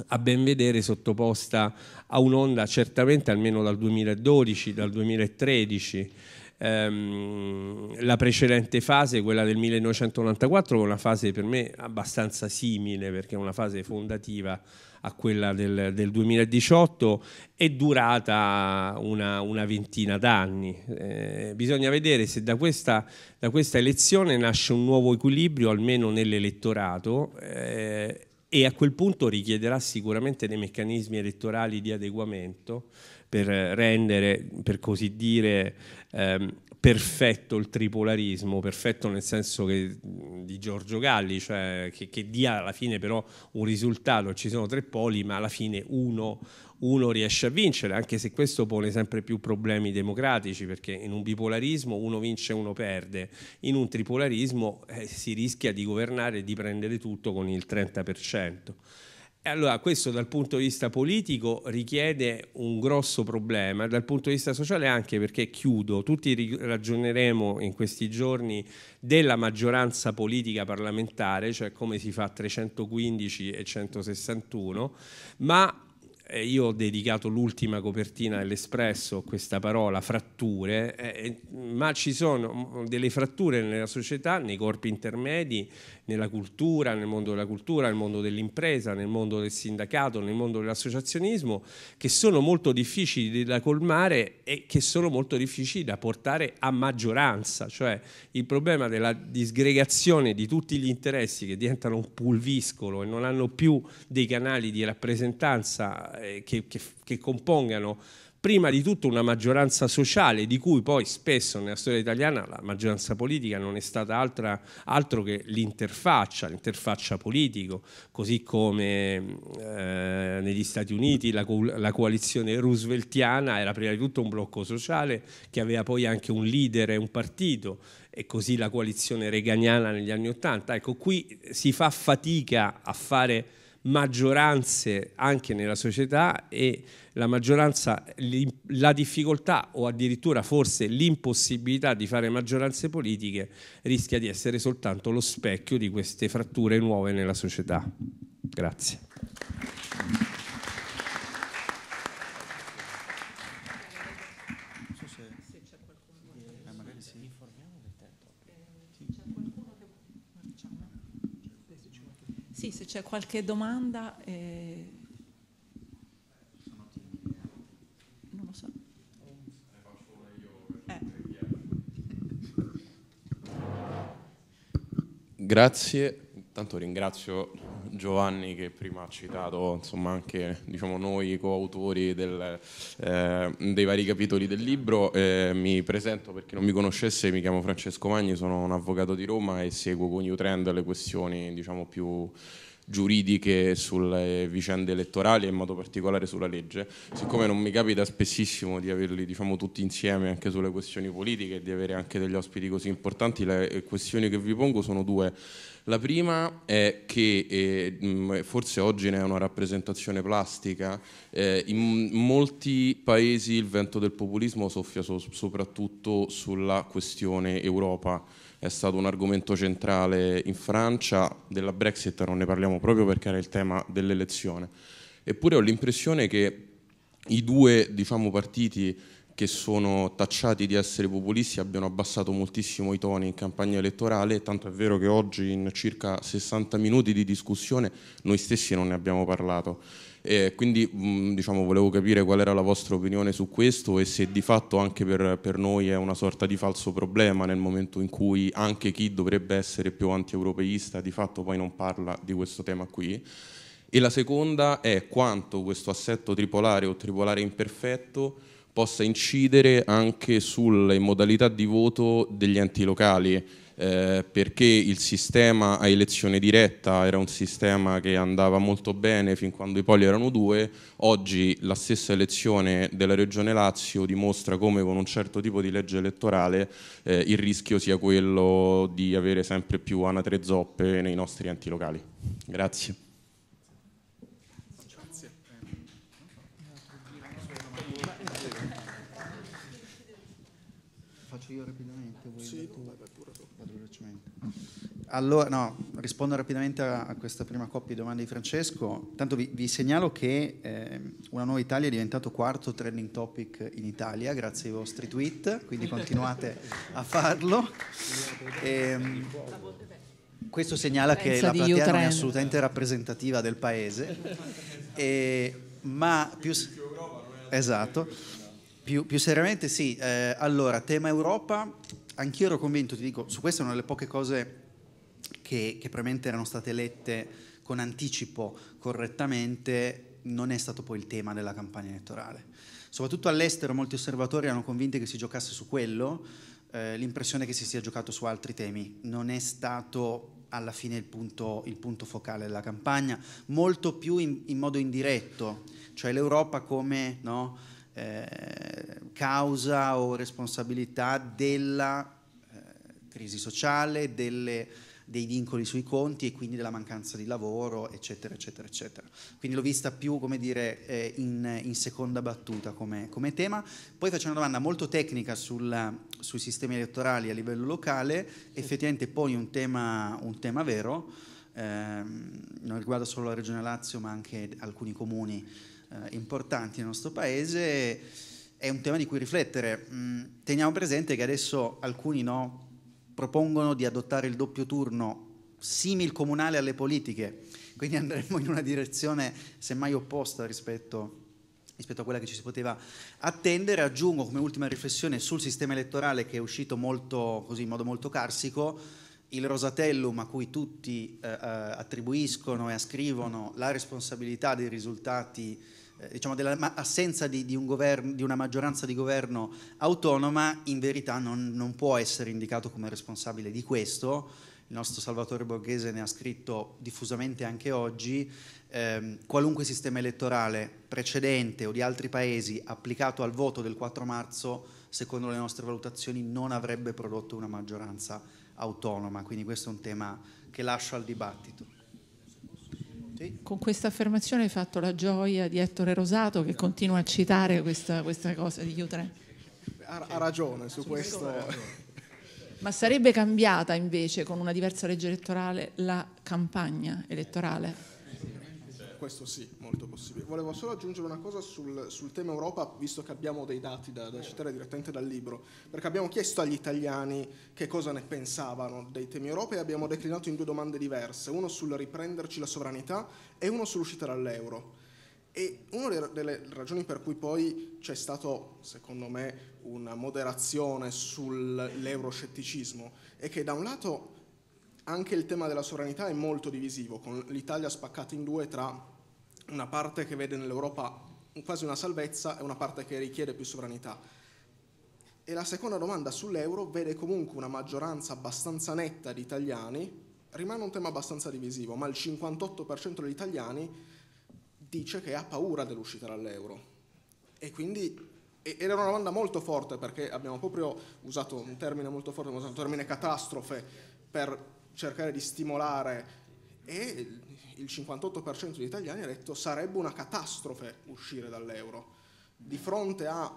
a ben vedere sottoposta a un'onda certamente almeno dal 2012, dal 2013. Ehm, la precedente fase, quella del 1994, è una fase per me abbastanza simile perché è una fase fondativa a quella del, del 2018 è durata una, una ventina d'anni. Eh, bisogna vedere se da questa, da questa, elezione nasce un nuovo equilibrio, almeno nell'elettorato. Eh, e a quel punto richiederà sicuramente dei meccanismi elettorali di adeguamento per rendere, per così dire, ehm, perfetto il tripolarismo, perfetto nel senso che, di Giorgio Galli, cioè che, che, dia alla fine però un risultato, ci sono tre poli ma alla fine uno, uno, riesce a vincere, anche se questo pone sempre più problemi democratici perché in un bipolarismo uno vince e uno perde, in un tripolarismo eh, si rischia di governare e di prendere tutto con il 30%. Allora, questo dal punto di vista politico richiede un grosso problema, dal punto di vista sociale anche perché chiudo, tutti ragioneremo in questi giorni della maggioranza politica parlamentare, cioè come si fa 315 e 161, ma eh, io ho dedicato l'ultima copertina dell'Espresso a questa parola fratture, eh, eh ma ci sono mm, delle fratture nella società, nei corpi intermedi, nella cultura, nel mondo della cultura, nel mondo dell'impresa, nel mondo del sindacato, nel mondo dell'associazionismo, che sono molto difficili da colmare e che sono molto difficili da portare a maggioranza, cioè il problema della disgregazione di tutti gli interessi che diventano un pulviscolo e non hanno più dei canali di rappresentanza eh, che, che, che compongano prima di tutto una maggioranza sociale di cui poi spesso nella storia italiana la maggioranza politica non è stata altra, altro che l'interfaccia, l'interfaccia politico, così come eh, negli Stati Uniti la, la, coalizione rooseveltiana era prima di tutto un blocco sociale che aveva poi anche un leader e un partito e così la coalizione reganiana negli anni Ottanta. Ecco, qui si fa fatica a fare maggioranze anche nella società e la maggioranza, la difficoltà o addirittura forse l'impossibilità di fare maggioranze politiche rischia di essere soltanto lo specchio di queste fratture nuove nella società. Grazie. c'è qualche domanda... Eh, eh... Grazie, intanto ringrazio Giovanni che prima ha citato insomma, anche diciamo, noi coautori del, eh, dei vari capitoli del libro. Eh, mi presento per chi non mi conoscesse, mi chiamo Francesco Magni, sono un avvocato di Roma e seguo con New Trend le questioni diciamo, più giuridiche sulle vicende elettorali e in modo particolare sulla legge, siccome non mi capita spessissimo di averli diciamo, tutti insieme anche sulle questioni politiche e di avere anche degli ospiti così importanti, le eh, questioni che vi pongo sono due. La prima è che eh, mm, forse oggi ne è una rappresentazione plastica, eh, in molti paesi il vento del populismo soffia so soprattutto sulla questione Europa è stato un argomento centrale in Francia, della Brexit non ne parliamo proprio perché era il tema dell'elezione. Eppure ho l'impressione che i due diciamo, partiti che sono tacciati di essere populisti abbiano abbassato moltissimo i toni in campagna elettorale, tanto è vero che oggi in circa 60 minuti di discussione noi stessi non ne abbiamo parlato. Eh, quindi mh, mm, diciamo, volevo capire qual era la vostra opinione su questo e se di fatto anche per, per, noi è una sorta di falso problema nel momento in cui anche chi dovrebbe essere più anti-europeista di fatto poi non parla di questo tema qui. E la seconda è quanto questo assetto tripolare o tripolare imperfetto possa incidere anche sulle modalità di voto degli enti locali eh, perché il sistema a elezione diretta era un sistema che andava molto bene fin quando i poli erano due, oggi la stessa elezione della Regione Lazio dimostra come con un certo tipo di legge elettorale eh, il rischio sia quello di avere sempre più anatre zoppe nei nostri enti locali. Grazie. Allora, no, rispondo rapidamente a, a, questa prima coppia di domande di Francesco. Tanto vi, vi segnalo che eh, Una Nuova Italia è diventato quarto trending topic in Italia grazie ai vostri tweet, quindi continuate a farlo. E, ehm, questo segnala che la platea non è assolutamente rappresentativa del paese, e, ma più... Esatto. Più, più seriamente sì, eh, allora tema Europa, anch'io ero convinto, ti dico, su questa è una delle poche cose che, che probabilmente erano state lette con anticipo correttamente, non è stato poi il tema della campagna elettorale. Soprattutto all'estero molti osservatori erano convinti che si giocasse su quello, eh, l'impressione che si sia giocato su altri temi. Non è stato alla fine il punto, il punto focale della campagna, molto più in, in modo indiretto, cioè l'Europa come no, eh, causa o responsabilità della eh, crisi sociale, delle dei vincoli sui conti e quindi della mancanza di lavoro, eccetera, eccetera, eccetera. Quindi l'ho vista più, come dire, eh, in, in, seconda battuta come, come, tema. Poi faccio una domanda molto tecnica sul, sui sistemi elettorali a livello locale, effettivamente poi un tema, un tema vero, ehm, non riguarda solo la Regione Lazio ma anche alcuni comuni eh, importanti nel nostro Paese è un tema di cui riflettere. Mm, teniamo presente che adesso alcuni no, propongono di adottare il doppio turno simil comunale alle politiche, quindi andremo in una direzione semmai opposta rispetto, rispetto, a quella che ci si poteva attendere. Aggiungo come ultima riflessione sul sistema elettorale che è uscito molto, così, in modo molto carsico, il Rosatellum a cui tutti eh, eh attribuiscono e ascrivono la responsabilità dei risultati eh, diciamo, dell'assenza di, di, un governo, di, una maggioranza di governo autonoma in verità non, non, può essere indicato come responsabile di questo. Il nostro Salvatore Borghese ne ha scritto diffusamente anche oggi. Eh, qualunque sistema elettorale precedente o di altri paesi applicato al voto del 4 marzo, secondo le nostre valutazioni, non avrebbe prodotto una maggioranza autonoma. Quindi questo è un tema che lascio al dibattito. Con questa affermazione hai fatto la gioia di Ettore Rosato che continua a citare questa, questa cosa di Q3. Ha, ha ragione su, questo. Ma sarebbe cambiata invece con una diversa legge elettorale la campagna elettorale? questo sì, molto possibile. Volevo solo aggiungere una cosa sul, sul tema Europa, visto che abbiamo dei dati da, da, citare direttamente dal libro, perché abbiamo chiesto agli italiani che cosa ne pensavano dei temi Europa e abbiamo declinato in due domande diverse, uno sul riprenderci la sovranità e uno sull'uscita dall'euro. E una delle ragioni per cui poi c'è stato, secondo me, una moderazione sull'euroscetticismo è che da un lato anche il tema della sovranità è molto divisivo, con l'Italia spaccata in due tra una parte che vede nell'Europa quasi una salvezza e una parte che richiede più sovranità. E la seconda domanda sull'euro vede comunque una maggioranza abbastanza netta di italiani, rimane un tema abbastanza divisivo, ma il 58% degli italiani dice che ha paura dell'uscita dall'euro. E quindi era una domanda molto forte perché abbiamo proprio usato un termine molto forte, abbiamo usato il termine catastrofe per cercare di stimolare e il 58% degli italiani ha detto sarebbe una catastrofe uscire dall'euro. Di fronte a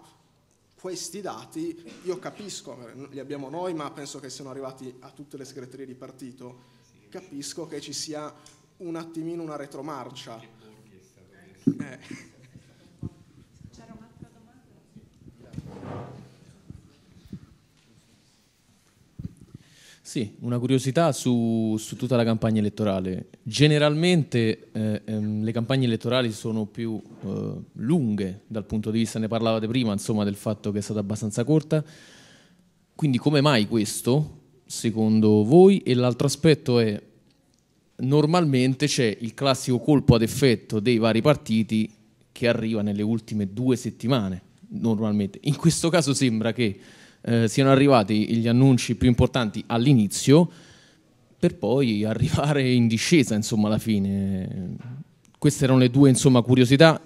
questi dati, io capisco, li abbiamo noi, ma penso che siano arrivati a tutte le segreterie di partito, capisco che ci sia un attimino una retromarcia. Eh. Sì, una curiosità su, su tutta la campagna elettorale. Generalmente eh, ehm, le campagne elettorali sono più eh, lunghe dal punto di vista, ne parlavate prima, insomma, del fatto che è stata abbastanza corta. Quindi come mai questo, secondo voi? E l'altro aspetto è, normalmente c'è il classico colpo ad effetto dei vari partiti che arriva nelle ultime due settimane, normalmente. In questo caso sembra che eh, siano arrivati gli annunci più importanti all'inizio per poi arrivare in discesa insomma alla fine. Queste erano le due insomma, curiosità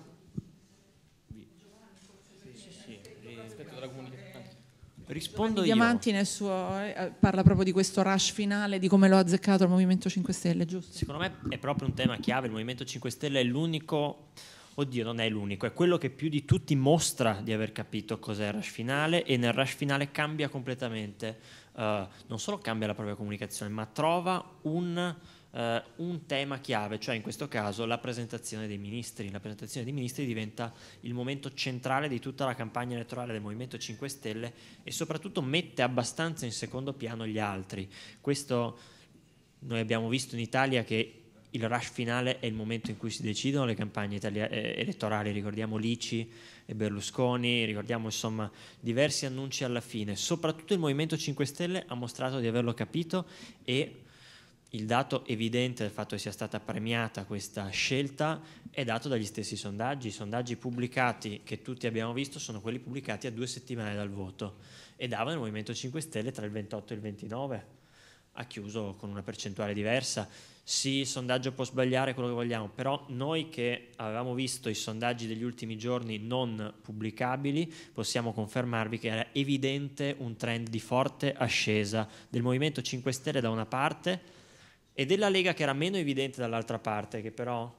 Rispondo Diamanti io. nel suo eh, parla proprio di questo rush finale, di come lo ha azzeccato il Movimento 5 Stelle, giusto? Secondo me è proprio un tema chiave, il Movimento 5 Stelle è l'unico oddio, non è l'unico, è quello che più di tutti mostra di aver capito cos'è il rush finale e nel rush finale cambia completamente, uh, non solo cambia la propria comunicazione, ma trova un, uh, un, tema chiave, cioè in questo caso la presentazione dei ministri. La presentazione dei ministri diventa il momento centrale di tutta la campagna elettorale del Movimento 5 Stelle e soprattutto mette abbastanza in secondo piano gli altri. Questo noi abbiamo visto in Italia che il rush finale è il momento in cui si decidono le campagne italia- eh, elettorali, ricordiamo Lici e Berlusconi, ricordiamo insomma diversi annunci alla fine, soprattutto il Movimento 5 Stelle ha mostrato di averlo capito e il dato evidente del fatto che sia stata premiata questa scelta è dato dagli stessi sondaggi, i sondaggi pubblicati che tutti abbiamo visto sono quelli pubblicati a due settimane dal voto e davano il Movimento 5 Stelle tra il 28 e il 29, ha chiuso con una percentuale diversa sì, il sondaggio può sbagliare quello che vogliamo, però noi che avevamo visto i sondaggi degli ultimi giorni non pubblicabili, possiamo confermarvi che era evidente un trend di forte ascesa del Movimento 5 Stelle da una parte e della Lega che era meno evidente dall'altra parte, che però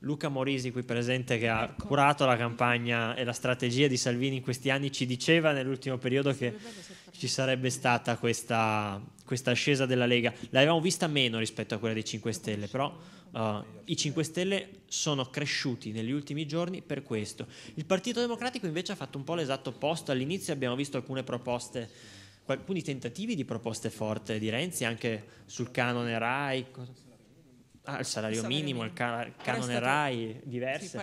Luca Morisi qui presente che ha ecco. curato la campagna e la strategia di Salvini in questi anni ci diceva nell'ultimo periodo che ci sarebbe stata questa questa ascesa della Lega. L'avevamo vista meno rispetto a quella dei 5 Stelle, però uh, i 5 Stelle sono cresciuti negli ultimi giorni per questo. Il Partito Democratico invece ha fatto un po' l'esatto opposto. All'inizio abbiamo visto alcune proposte, alcuni tentativi di proposte forti di Renzi anche sul canone RAI. Ah, il salario, il salario minimo, minimo, il canone RAI, diverse. Sì,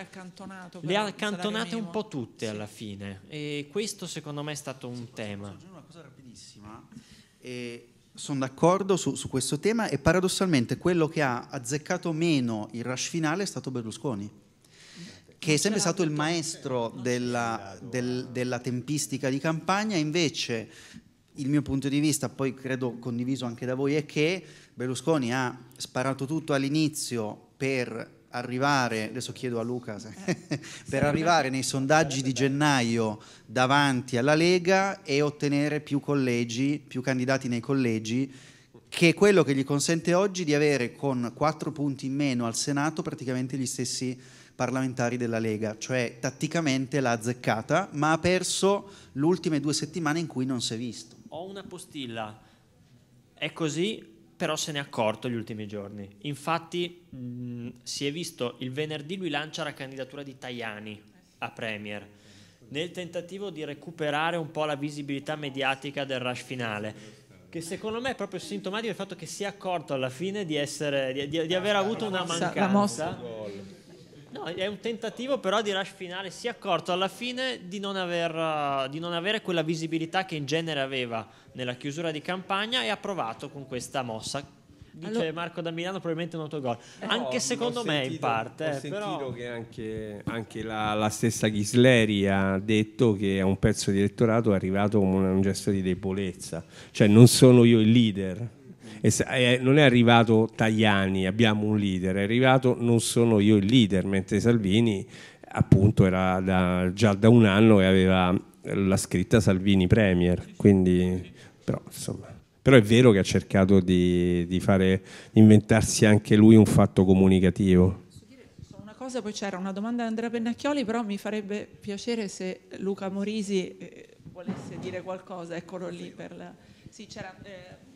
Le ha accantonate un po' tutte sì. alla fine e questo secondo me è stato un sì, tema. Una cosa rapidissima. E sono d'accordo su, su, questo tema e paradossalmente quello che ha azzeccato meno il rush finale è stato Berlusconi, che è sempre stato il maestro eh, della, del, della tempistica di campagna, invece il mio punto di vista, poi credo condiviso anche da voi, è che Berlusconi ha sparato tutto all'inizio per arrivare, adesso chiedo a Luca, eh. se, per arrivare nei sondaggi di gennaio davanti alla Lega e ottenere più collegi, più candidati nei collegi, che è quello che gli consente oggi di avere con quattro punti in meno al Senato praticamente gli stessi parlamentari della Lega, cioè tatticamente l'ha azzeccata, ma ha perso le ultime due settimane in cui non si è visto. Ho una postilla, è così però se n'è accorto gli ultimi giorni. Infatti mh, mm, si è visto, il venerdì lui lancia la candidatura di Tajani a Premier, nel tentativo di recuperare un po' la visibilità mediatica del rush finale che secondo me è proprio sintomatico del fatto che si è accorto alla fine di, essere, di, di, di aver avuto una mancanza. No, è un tentativo però di rush finale. Si è accorto alla fine di non, aver, eh, di non, avere quella visibilità che in genere aveva nella chiusura di campagna e ha provato con questa mossa. Dice allora, Marco da Milano probabilmente un autogol. Eh, anche secondo me sentito, in parte. Ho sentito però... che anche, anche la, la, stessa Ghisleri ha detto che a un pezzo di elettorato è arrivato come un, un gesto di debolezza. Cioè non sono io il leader, e eh, non è arrivato Tajani, abbiamo un leader, è arrivato non sono io il leader, mentre Salvini appunto era da, già da un anno e aveva la scritta Salvini Premier, quindi però insomma però è vero che ha cercato di, di, fare, inventarsi anche lui un fatto comunicativo. Una cosa, poi c'era una domanda di Andrea Pennacchioli, però mi farebbe piacere se Luca Morisi eh, volesse dire qualcosa, eccolo lì per la... Sì, c'era... Eh...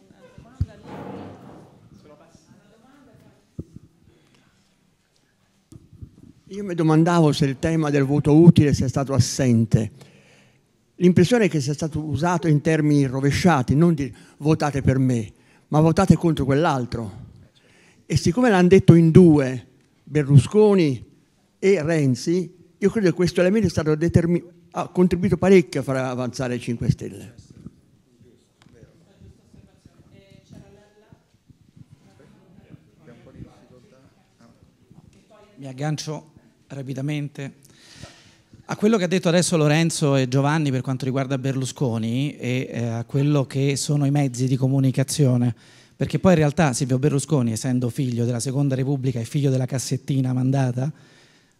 Io mi domandavo se il tema del voto utile sia stato assente. L'impressione è che sia stato usato in termini rovesciati, non di votate per me, ma votate contro quell'altro. E siccome l'hanno detto in due, Berlusconi e Renzi, io credo che questo elemento determin- ha contribuito parecchio a far avanzare il 5 Stelle. mi aggancio rapidamente a quello che ha detto adesso Lorenzo e Giovanni per quanto riguarda Berlusconi e eh, a quello che sono i mezzi di comunicazione, perché poi in realtà Silvio Berlusconi, essendo figlio della Seconda Repubblica e figlio della cassettina mandata,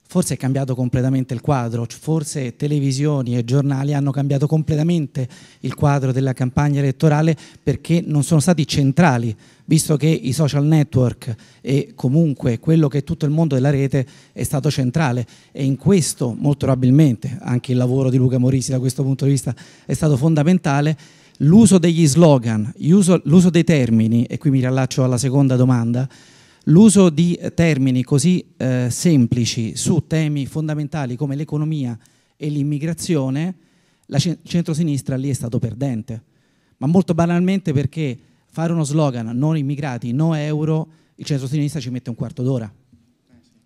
forse è cambiato completamente il quadro, forse televisioni e giornali hanno cambiato completamente il quadro della campagna elettorale perché non sono stati centrali, visto che i social network e comunque quello che è tutto il mondo della rete è stato centrale e in questo molto probabilmente anche il lavoro di Luca Morisi da questo punto di vista è stato fondamentale. L'uso degli slogan, l'uso dei termini, e qui mi riallaccio alla seconda domanda, L'uso di termini così eh, semplici su temi fondamentali come l'economia e l'immigrazione, la centrosinistra lì è stato perdente, ma molto banalmente perché fare uno slogan non immigrati, no euro, il centrosinistra ci mette un quarto d'ora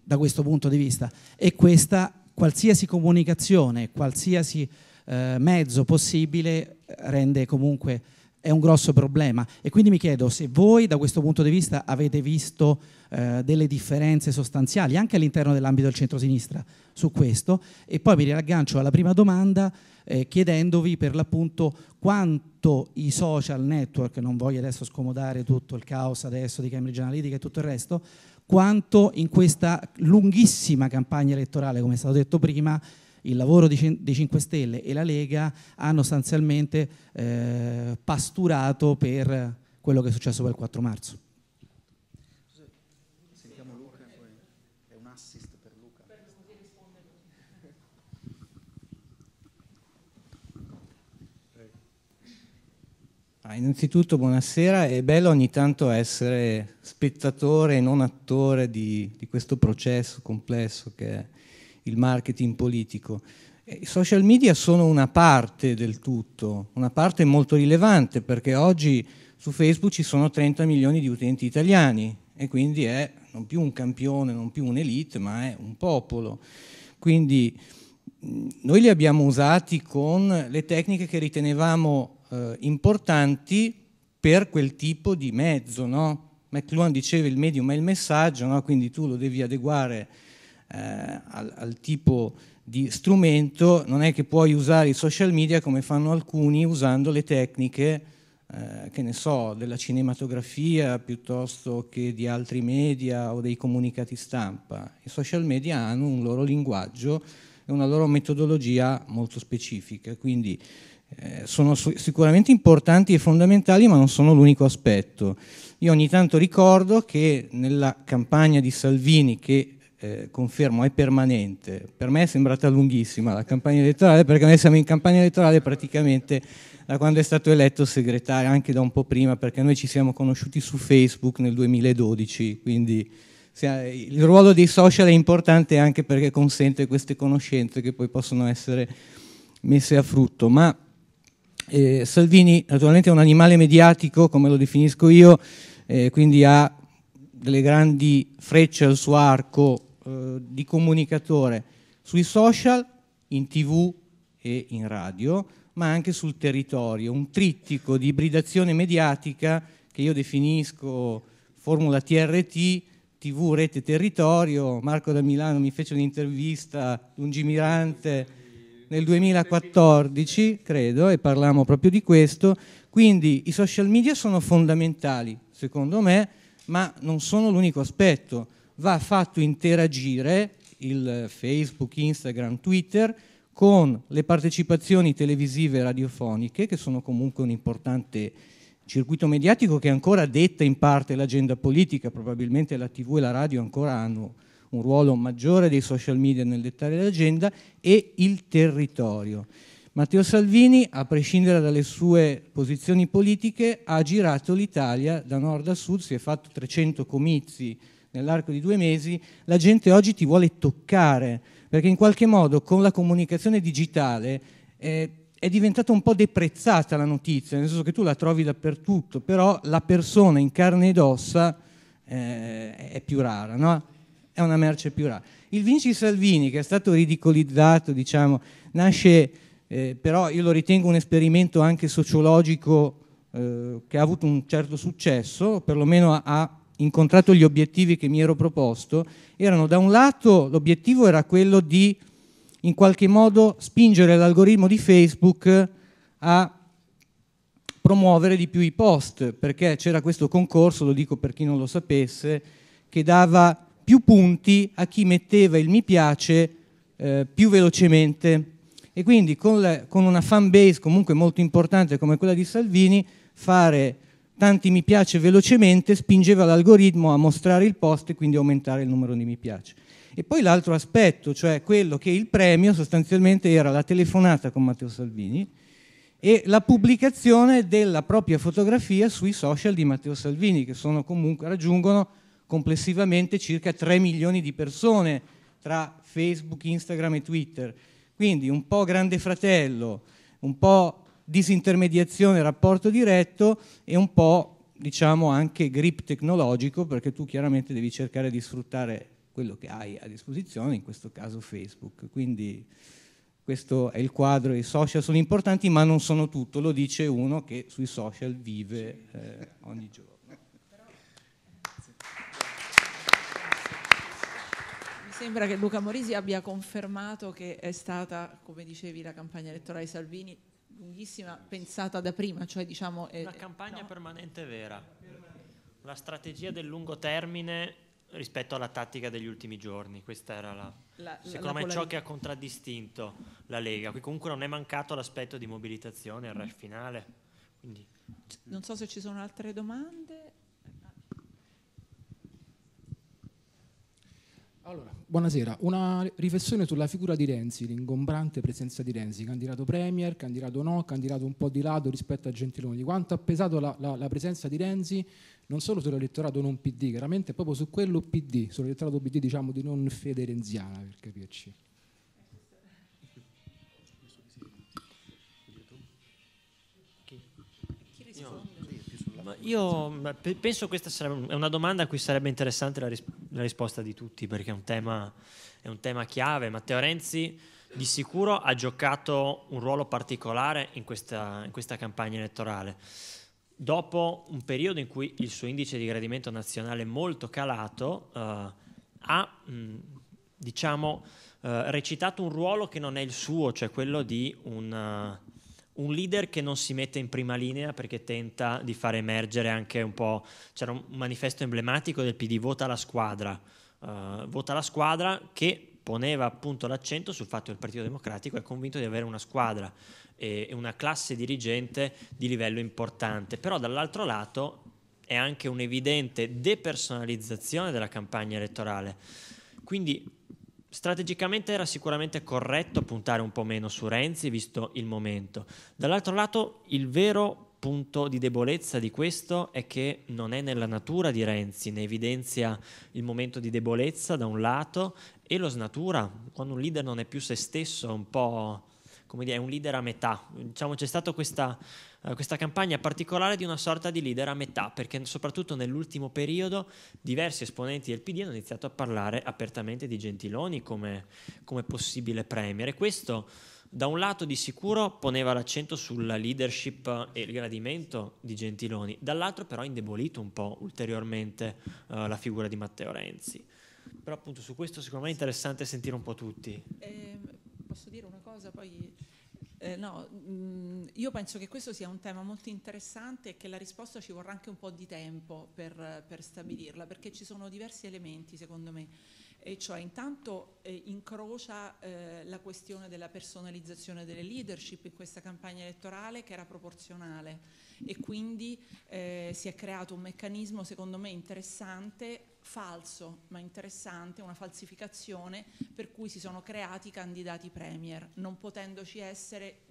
da questo punto di vista e questa qualsiasi comunicazione, qualsiasi eh, mezzo possibile rende comunque è un grosso problema e quindi mi chiedo se voi da questo punto di vista avete visto eh, delle differenze sostanziali anche all'interno dell'ambito del centrosinistra su questo e poi mi riaggancio alla prima domanda eh, chiedendovi per l'appunto quanto i social network, non voglio adesso scomodare tutto il caos adesso di Cambridge Analytica e tutto il resto, quanto in questa lunghissima campagna elettorale, come è stato detto prima, il lavoro dei 5 Stelle e la Lega hanno sostanzialmente eh, pasturato per quello che è successo poi il 4 marzo. Sentiamo Luca, è un assist per Luca. Eh, ah, innanzitutto buonasera, è bello ogni tanto essere spettatore e non attore di, di questo processo complesso che è il marketing politico. I social media sono una parte del tutto, una parte molto rilevante perché oggi su Facebook ci sono 30 milioni di utenti italiani e quindi è non più un campione, non più un'elite, ma è un popolo. Quindi noi li abbiamo usati con le tecniche che ritenevamo eh, importanti per quel tipo di mezzo. No? McLuhan diceva il medium è il messaggio, no? quindi tu lo devi adeguare eh, al, al tipo di strumento, non è che puoi usare i social media come fanno alcuni usando le tecniche eh, che ne so, della cinematografia piuttosto che di altri media o dei comunicati stampa. I social media hanno un loro linguaggio e una loro metodologia molto specifica, quindi eh, sono su- sicuramente importanti e fondamentali, ma non sono l'unico aspetto. Io ogni tanto ricordo che nella campagna di Salvini, che eh, confermo, è permanente. Per me è sembrata lunghissima la campagna elettorale perché noi siamo in campagna elettorale praticamente da quando è stato eletto segretario, anche da un po' prima, perché noi ci siamo conosciuti su Facebook nel 2012, quindi il ruolo dei social è importante anche perché consente queste conoscenze che poi possono essere messe a frutto. Ma eh, Salvini naturalmente è un animale mediatico, come lo definisco io, eh, quindi ha delle grandi frecce al suo arco eh, di comunicatore sui social, in tv e in radio, ma anche sul territorio, un trittico di ibridazione mediatica che io definisco formula TRT, TV, rete, territorio. Marco da Milano mi fece un'intervista lungimirante nel 2014, credo, e parlavamo proprio di questo. Quindi i social media sono fondamentali, secondo me, ma non sono l'unico aspetto va fatto interagire il Facebook, Instagram, Twitter con le partecipazioni televisive e radiofoniche, che sono comunque un importante circuito mediatico che ancora detta in parte l'agenda politica, probabilmente la TV e la radio ancora hanno un ruolo maggiore dei social media nel dettare l'agenda, e il territorio. Matteo Salvini, a prescindere dalle sue posizioni politiche, ha girato l'Italia da nord a sud, si è fatto 300 comizi nell'arco di due mesi, la gente oggi ti vuole toccare, perché in qualche modo con la comunicazione digitale eh, è diventata un po' deprezzata la notizia, nel senso che tu la trovi dappertutto, però la persona in carne ed ossa eh, è più rara, no? è una merce più rara. Il Vinci Salvini, che è stato ridicolizzato, diciamo, nasce, eh, però io lo ritengo un esperimento anche sociologico eh, che ha avuto un certo successo, perlomeno ha incontrato gli obiettivi che mi ero proposto, erano da un lato l'obiettivo era quello di in qualche modo spingere l'algoritmo di Facebook a promuovere di più i post, perché c'era questo concorso, lo dico per chi non lo sapesse, che dava più punti a chi metteva il mi piace eh, più velocemente. E quindi con, la, con una fan base comunque molto importante come quella di Salvini, fare tanti mi piace velocemente spingeva l'algoritmo a mostrare il post e quindi aumentare il numero di mi piace. E poi l'altro aspetto, cioè quello che il premio sostanzialmente era la telefonata con Matteo Salvini e la pubblicazione della propria fotografia sui social di Matteo Salvini, che comunque, raggiungono complessivamente circa 3 milioni di persone tra Facebook, Instagram e Twitter. Quindi un po' grande fratello, un po' disintermediazione, rapporto diretto e un po' diciamo anche grip tecnologico perché tu chiaramente devi cercare di sfruttare quello che hai a disposizione, in questo caso Facebook. Quindi questo è il quadro, i social sono importanti ma non sono tutto, lo dice uno che sui social vive eh, ogni giorno. sembra che Luca Morisi abbia confermato che è stata, come dicevi, la campagna elettorale Salvini lunghissima pensata da prima, cioè diciamo... È, Una campagna no? permanente vera, la strategia del lungo termine rispetto alla tattica degli ultimi giorni, questa era la... la secondo la me ciò che ha contraddistinto la Lega, qui comunque non è mancato l'aspetto di mobilitazione al rush mm. finale. Quindi. Non so se ci sono altre domande. Allora, buonasera, una riflessione sulla figura di Renzi, l'ingombrante presenza di Renzi, candidato premier, candidato no, candidato un po' di lato rispetto a Gentiloni. Quanto ha pesato la, la, la presenza di Renzi non solo sull'elettorato non PD, chiaramente proprio su quello PD, sull'elettorato PD diciamo di non fede renziana per capirci. io penso questa sarebbe una domanda a cui sarebbe interessante la, ris- la risposta di tutti, perché è un, tema, è un tema chiave. Matteo Renzi di sicuro ha giocato un ruolo particolare in questa, in questa, campagna elettorale. Dopo un periodo in cui il suo indice di gradimento nazionale è molto calato, eh, ha mh, diciamo, eh, recitato un ruolo che non è il suo, cioè quello di un un leader che non si mette in prima linea perché tenta di far emergere anche un po'. C'era un manifesto emblematico del PD Vota la squadra. Uh, vota la squadra che poneva appunto l'accento sul fatto che il Partito Democratico è convinto di avere una squadra e una classe dirigente di livello importante, però dall'altro lato è anche un'evidente depersonalizzazione della campagna elettorale. Quindi strategicamente era sicuramente corretto puntare un po' meno su Renzi, visto il momento. Dall'altro lato, il vero punto di debolezza di questo è che non è nella natura di Renzi, ne evidenzia il momento di debolezza da un lato e lo snatura, quando un leader non è più se stesso, è un po' come dire, è un leader a metà. Diciamo, c'è stata questa, uh, questa, campagna particolare di una sorta di leader a metà, perché soprattutto nell'ultimo periodo diversi esponenti del PD hanno iniziato a parlare apertamente di Gentiloni come, come possibile premier. E questo, da un lato, di sicuro poneva l'accento sulla leadership e il gradimento di Gentiloni, dall'altro però ha indebolito un po' ulteriormente uh, la figura di Matteo Renzi. Però appunto su questo secondo me è interessante sentire un po' tutti. Eh, posso dire una cosa poi... Eh, no, mh, mm, io penso che questo sia un tema molto interessante e che la risposta ci vorrà anche un po' di tempo per, per stabilirla, perché ci sono diversi elementi, secondo me e cioè intanto eh, incrocia eh, la questione della personalizzazione delle leadership in questa campagna elettorale che era proporzionale e quindi eh, si è creato un meccanismo secondo me interessante, falso ma interessante, una falsificazione per cui si sono creati candidati premier, non potendoci essere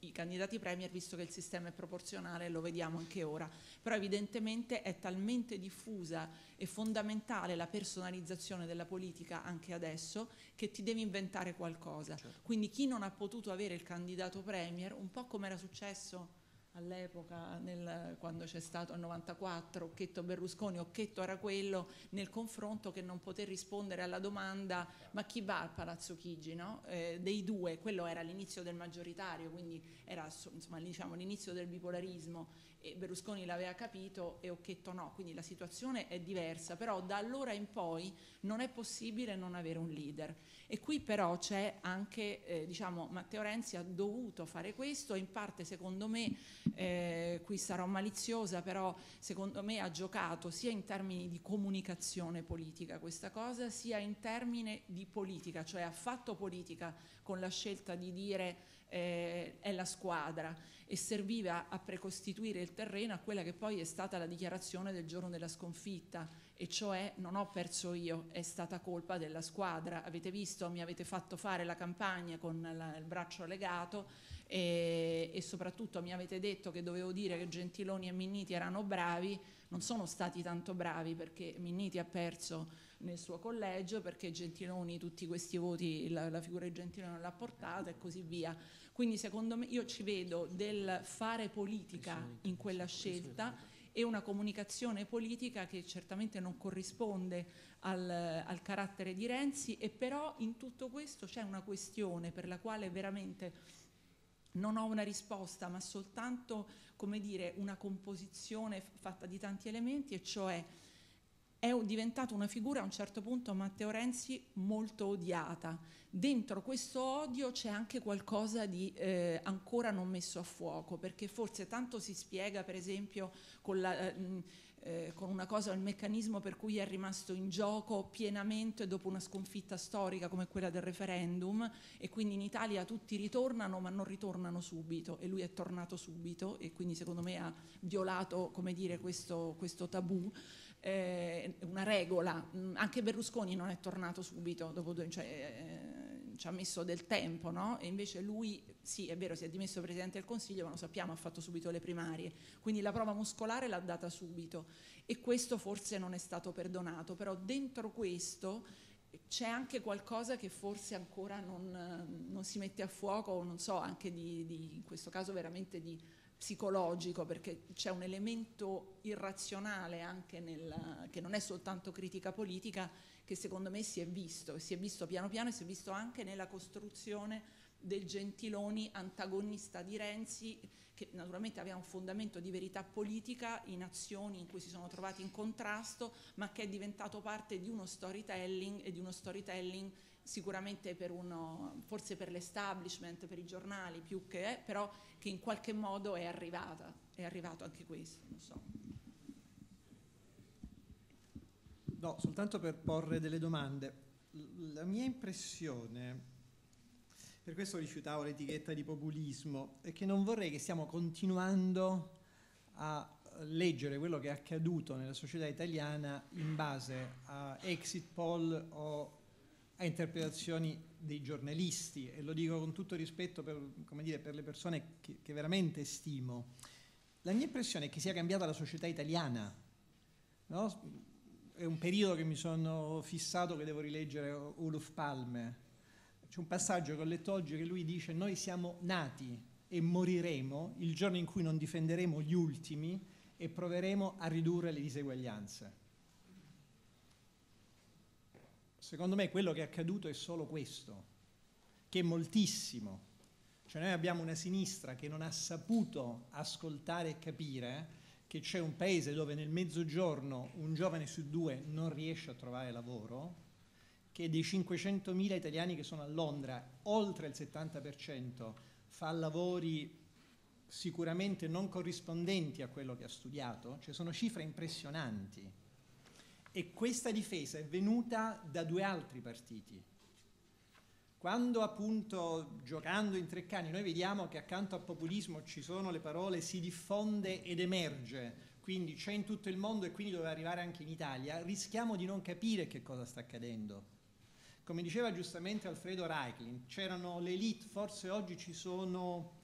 i candidati premier, visto che il sistema è proporzionale, lo vediamo anche ora, però evidentemente è talmente diffusa e fondamentale la personalizzazione della politica anche adesso che ti devi inventare qualcosa. Certo. Quindi chi non ha potuto avere il candidato premier, un po' come era successo all'epoca nel, quando c'è stato il 94 Occhetto Berlusconi, Occhetto era quello nel confronto che non poté rispondere alla domanda ma chi va al Palazzo Chigi? No? Eh, dei due, quello era l'inizio del maggioritario, quindi era insomma, diciamo, l'inizio del bipolarismo e Berlusconi l'aveva capito e Occhetto no, quindi la situazione è diversa, però da allora in poi non è possibile non avere un leader e qui però c'è anche, eh, diciamo, Matteo Renzi ha dovuto fare questo, in parte secondo me, eh, qui sarò maliziosa, però secondo me ha giocato sia in termini di comunicazione politica questa cosa, sia in termini di politica, cioè ha fatto politica con la scelta di dire eh, è la squadra e serviva a precostituire il terreno a quella che poi è stata la dichiarazione del giorno della sconfitta, e cioè non ho perso io, è stata colpa della squadra. Avete visto, mi avete fatto fare la campagna con la, il braccio legato e, e, soprattutto mi avete detto che dovevo dire che Gentiloni e Minniti erano bravi, non sono stati tanto bravi perché Minniti ha perso nel suo collegio, perché Gentiloni tutti questi voti, la, la figura di Gentiloni non l'ha portata e così via. Quindi secondo me io ci vedo del fare politica in quella scelta e una comunicazione politica che certamente non corrisponde al, al carattere di Renzi e però in tutto questo c'è una questione per la quale veramente non ho una risposta, ma soltanto come dire, una composizione fatta di tanti elementi, e cioè è diventata una figura a un certo punto Matteo Renzi molto odiata. Dentro questo odio c'è anche qualcosa di eh, ancora non messo a fuoco, perché forse tanto si spiega per esempio con, la, eh, eh, con una cosa, il meccanismo per cui è rimasto in gioco pienamente dopo una sconfitta storica come quella del referendum e quindi in Italia tutti ritornano ma non ritornano subito e lui è tornato subito e quindi secondo me ha violato come dire, questo, questo tabù eh, una regola. Mm, anche Berlusconi non è tornato subito, due, cioè, eh, ci ha messo del tempo, no? E invece lui, sì, è vero, si è dimesso Presidente del Consiglio, ma lo sappiamo, ha fatto subito le primarie. Quindi la prova muscolare l'ha data subito e questo forse non è stato perdonato, però dentro questo c'è anche qualcosa che forse ancora non, eh, non, si mette a fuoco, non so, anche di, di in questo caso veramente di psicologico, perché c'è un elemento irrazionale anche nel, che non è soltanto critica politica, che secondo me si è visto, si è visto piano piano e si è visto anche nella costruzione del Gentiloni antagonista di Renzi, che naturalmente aveva un fondamento di verità politica in azioni in cui si sono trovati in contrasto, ma che è diventato parte di uno storytelling e di uno storytelling sicuramente per uno, forse per l'establishment, per i giornali più che, però che in qualche modo è arrivata, è arrivato anche questo, non so. No, soltanto per porre delle domande. La mia impressione, per questo rifiutavo l'etichetta di populismo, è che non vorrei che stiamo continuando a leggere quello che è accaduto nella società italiana in base a exit poll o a interpretazioni dei giornalisti e lo dico con tutto rispetto per, dire, per le persone che, che veramente stimo. La mia impressione è che sia cambiata la società italiana. No? È un periodo che mi sono fissato che devo rileggere Olof Palme. C'è un passaggio che ho letto oggi che lui dice noi siamo nati e moriremo il giorno in cui non difenderemo gli ultimi e proveremo a ridurre le diseguaglianze. Secondo me quello che è accaduto è solo questo, che è moltissimo. Cioè noi abbiamo una sinistra che non ha saputo ascoltare e capire che c'è un paese dove nel mezzogiorno un giovane su due non riesce a trovare lavoro, che dei 500.000 italiani che sono a Londra, oltre il 70% fa lavori sicuramente non corrispondenti a quello che ha studiato, cioè sono cifre impressionanti e questa difesa è venuta da due altri partiti. Quando appunto giocando in Treccani noi vediamo che accanto al populismo ci sono le parole si diffonde ed emerge, quindi c'è in tutto il mondo e quindi doveva arrivare anche in Italia, rischiamo di non capire che cosa sta accadendo. Come diceva giustamente Alfredo Reichlin, c'erano le elite, forse oggi ci sono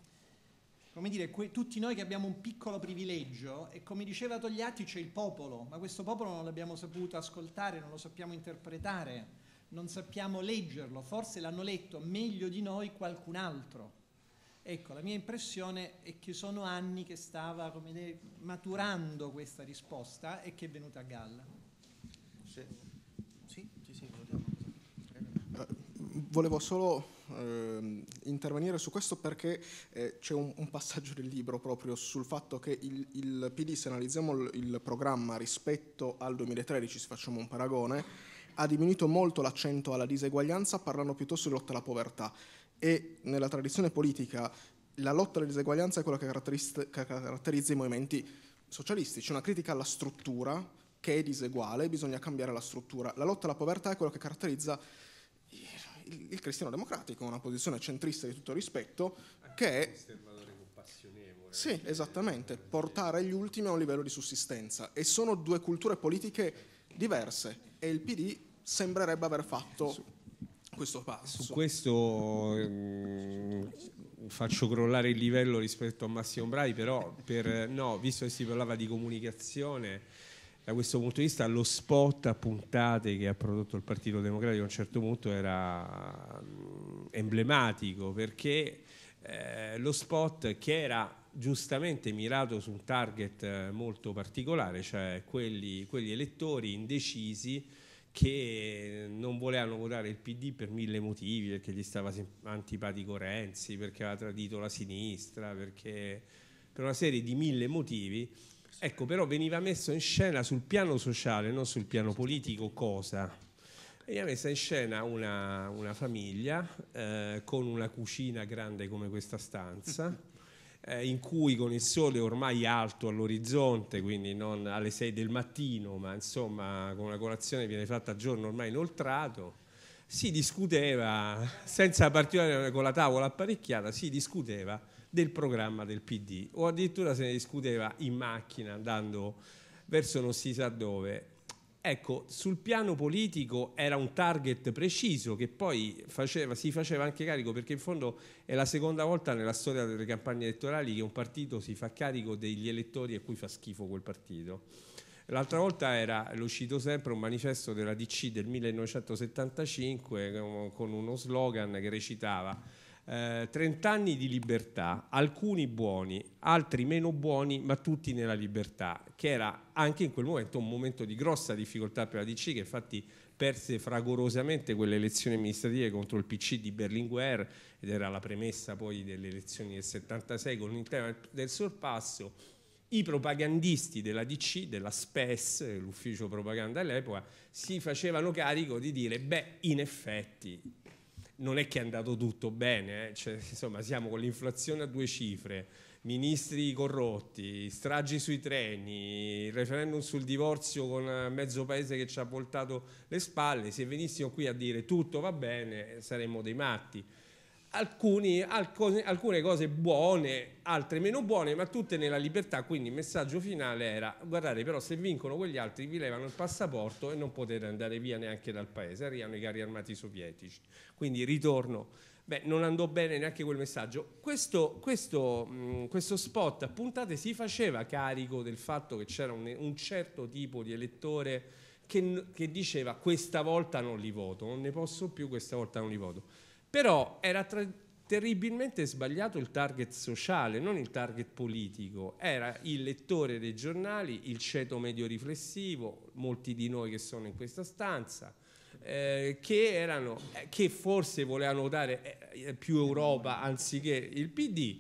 come dire, que- tutti noi che abbiamo un piccolo privilegio e come diceva Togliatti c'è il popolo, ma questo popolo non l'abbiamo saputo ascoltare, non lo sappiamo interpretare, non sappiamo leggerlo, forse l'hanno letto meglio di noi qualcun altro. Ecco, la mia impressione è che sono anni che stava dire, maturando questa risposta e che è venuta a galla. Sì, sì, sì, eh, volevo solo eh, intervenire su questo perché eh, c'è un, un, passaggio del libro proprio sul fatto che il, il PD, se analizziamo il, il programma rispetto al 2013, se facciamo un paragone, ha diminuito molto l'accento alla diseguaglianza parlando piuttosto di lotta alla povertà e nella tradizione politica la lotta alla diseguaglianza è quella che caratterizza i movimenti socialisti, c'è una critica alla struttura che è diseguale, bisogna cambiare la struttura. La lotta alla povertà è quello che caratterizza il, cristiano democratico, una posizione centrista di tutto rispetto, che è... Sì, esattamente, portare gli ultimi a un livello di sussistenza. E sono due culture politiche diverse e il PD sembrerebbe aver fatto questo passo. Su questo ehm, faccio crollare il livello rispetto a Massimo Brai, però per, no, visto che si parlava di comunicazione da questo punto di vista lo spot a puntate che ha prodotto il Partito Democratico a un certo punto era mm, emblematico perché eh, lo spot che era giustamente mirato su un target eh, molto particolare, cioè quelli, quegli elettori indecisi che non volevano votare il PD per mille motivi, perché gli stava antipatico Renzi, perché aveva tradito la sinistra, perché per una serie di mille motivi Ecco, però veniva messo in scena sul piano sociale, non sul piano politico, cosa? Veniva messa in scena una, una famiglia eh, con una cucina grande come questa stanza, eh, in cui con il sole ormai alto all'orizzonte, quindi non alle 6 del mattino, ma insomma con una colazione viene fatta a giorno ormai inoltrato, si discuteva, senza partire con la tavola apparecchiata, si discuteva del programma del PD o addirittura se ne discuteva in macchina andando verso non si sa dove. Ecco, sul piano politico era un target preciso che poi faceva, si faceva anche carico perché in fondo è la seconda volta nella storia delle campagne elettorali che un partito si fa carico degli elettori a cui fa schifo quel partito. L'altra volta era, lo cito sempre, un manifesto della DC del 1975 eh, con uno slogan che recitava 30 eh, anni di libertà, alcuni buoni, altri meno buoni, ma tutti nella libertà, che era anche in quel momento un momento di grossa difficoltà per la DC, che infatti perse fragorosamente quelle elezioni amministrative contro il PC di Berlinguer, ed era la premessa poi delle elezioni del 76 con l'intero del sorpasso. I propagandisti della DC, della SPES, l'ufficio propaganda all'epoca, si facevano carico di dire, beh, in effetti non è che è andato tutto bene, eh? cioè, insomma siamo con l'inflazione a due cifre, ministri corrotti, stragi sui treni, il referendum sul divorzio con eh, mezzo paese che ci ha voltato le spalle, se venissimo qui a dire tutto va bene saremmo dei matti alcuni, alcune, alcune cose buone, altre meno buone, ma tutte nella libertà. Quindi il messaggio finale era: guardate, però, se vincono quegli altri, vi levano il passaporto e non potete andare via neanche dal paese. Arrivano i carri armati sovietici. Quindi ritorno. Beh, non andò bene neanche quel messaggio. Questo, questo, mh, questo spot a puntate si faceva carico del fatto che c'era un, un certo tipo di elettore che, che diceva questa volta non li voto, non ne posso più, questa volta non li voto. Però era terribilmente sbagliato il target sociale, non il target politico, era il lettore dei giornali, il ceto medio riflessivo, molti di noi che sono in questa stanza, eh, che, erano, eh, che, forse volevano dare eh, eh più Europa anziché il PD,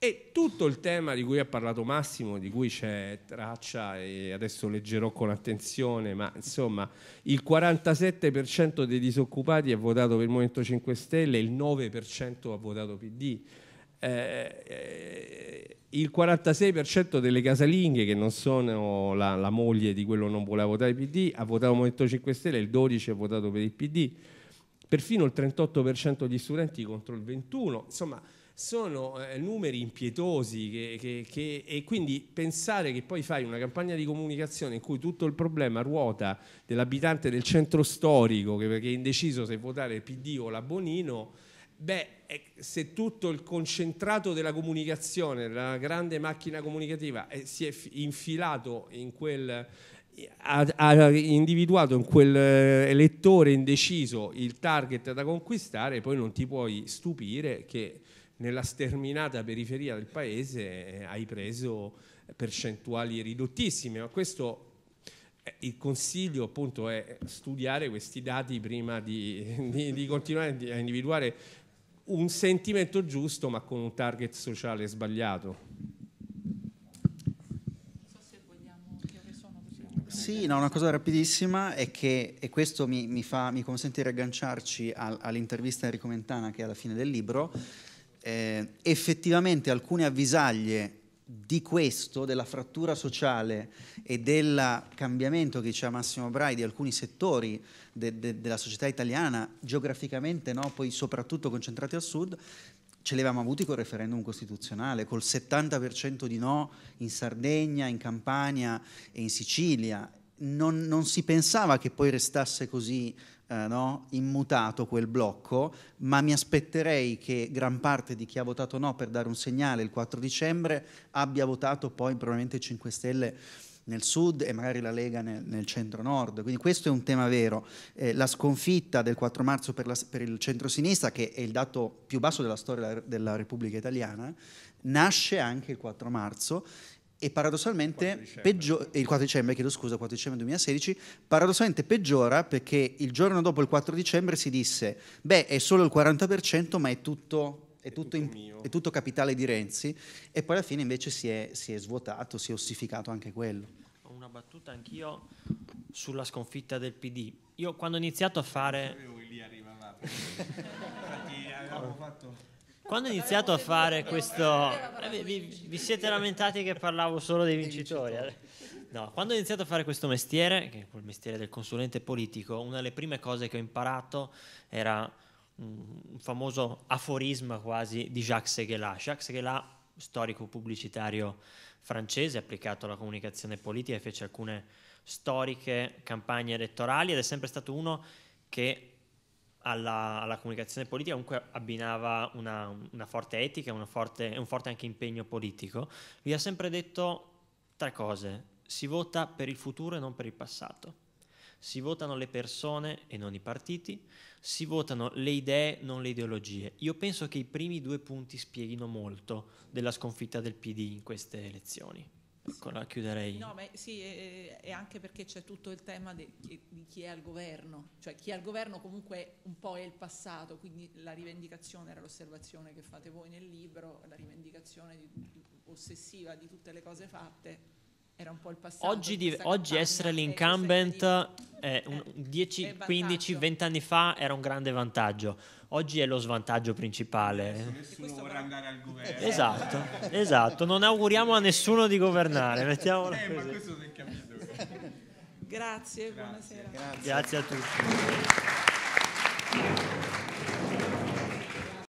e tutto il tema di cui ha parlato Massimo, di cui c'è traccia e adesso leggerò con attenzione, ma insomma il 47% dei disoccupati ha votato per il Movimento 5 Stelle, il 9% ha votato PD. Eh, eh, il 46% delle casalinghe che non sono la, la moglie di quello che non voleva votare PD ha votato Movimento 5 Stelle, il 12% ha votato per il PD, perfino il 38% degli studenti contro il 21%. Insomma, sono eh, numeri impietosi che, che, che, e quindi pensare che poi fai una campagna di comunicazione in cui tutto il problema ruota dell'abitante del centro storico che perché è indeciso se votare il PD o la Bonino, beh, se tutto il concentrato della comunicazione, la grande macchina comunicativa eh, si è infilato in quel ha, individuato in quel eh, elettore indeciso il target da conquistare, poi non ti puoi stupire che nella sterminata periferia del paese eh, hai preso percentuali ridottissime, ma questo eh, il consiglio appunto è studiare questi dati prima di, di, di continuare a individuare un sentimento giusto ma con un target sociale sbagliato. Sì, no, una cosa rapidissima è che, e questo mi, mi, fa, mi consente di agganciarci all'intervista di Enrico Mentana che è alla fine del libro, eh, effettivamente alcune avvisaglie di questo, della frattura sociale e del cambiamento che diceva Massimo Brai di alcuni settori de- de- della società italiana, geograficamente no, poi soprattutto concentrati al sud, ce li avevamo avuti col referendum costituzionale, col 70% di no in Sardegna, in Campania e in Sicilia. Non, non si pensava che poi restasse così eh, no? immutato quel blocco, ma mi aspetterei che gran parte di chi ha votato no per dare un segnale il 4 dicembre abbia votato poi probabilmente 5 Stelle nel sud e magari la Lega nel, nel centro-nord. Quindi questo è un tema vero. Eh, la sconfitta del 4 marzo per, la, per, il centro-sinistra, che è il dato più basso della storia della, della Repubblica Italiana, nasce anche il 4 marzo e paradossalmente peggiora, il 4 dicembre, chiedo scusa, 4 dicembre 2016, paradossalmente peggiora perché il giorno dopo il 4 dicembre si disse, beh è solo il 40% ma è tutto, è tutto, è tutto, in, è tutto capitale di Renzi e poi alla fine invece si è, si è svuotato, si è ossificato anche quello. Ho una battuta anch'io sulla sconfitta del PD. Io quando ho iniziato a fare... Io lì arrivava. Infatti avevamo fatto quando ho iniziato a fare questo... Eh, vi, vi, siete lamentati che parlavo solo dei vincitori. Eh? No, quando ho iniziato a fare questo mestiere, che è il mestiere del consulente politico, una delle prime cose che ho imparato era un famoso aforisma quasi di Jacques Seguela. Jacques Seguela, storico pubblicitario francese, applicato alla comunicazione politica, fece alcune storiche campagne elettorali ed è sempre stato uno che alla, alla comunicazione politica comunque abbinava una, una forte etica e forte, un forte anche impegno politico, vi ha sempre detto tre cose. Si vota per il futuro e non per il passato. Si votano le persone e non i partiti, si votano le idee, non le ideologie. Io penso che i primi due punti spieghino molto della sconfitta del PD in queste elezioni. Piccola, chiuderei. No, beh, sì, e, anche perché c'è tutto il tema di, di chi è al governo, cioè chi è al governo comunque un po' è il passato, quindi la rivendicazione era l'osservazione che fate voi nel libro, la rivendicazione di, di, ossessiva di tutte le cose fatte era un po' il passato. Oggi, di, oggi essere l'incumbent eh, un, 10, 15, 20 anni fa era un grande vantaggio. Oggi è lo svantaggio principale. nessuno vorrà va... andare al governo. Eh, esatto, eh, eh. esatto. Non auguriamo a nessuno di governare. Mettiamola eh, ma questo si è Grazie, Grazie, buonasera. Grazie, Grazie a tutti.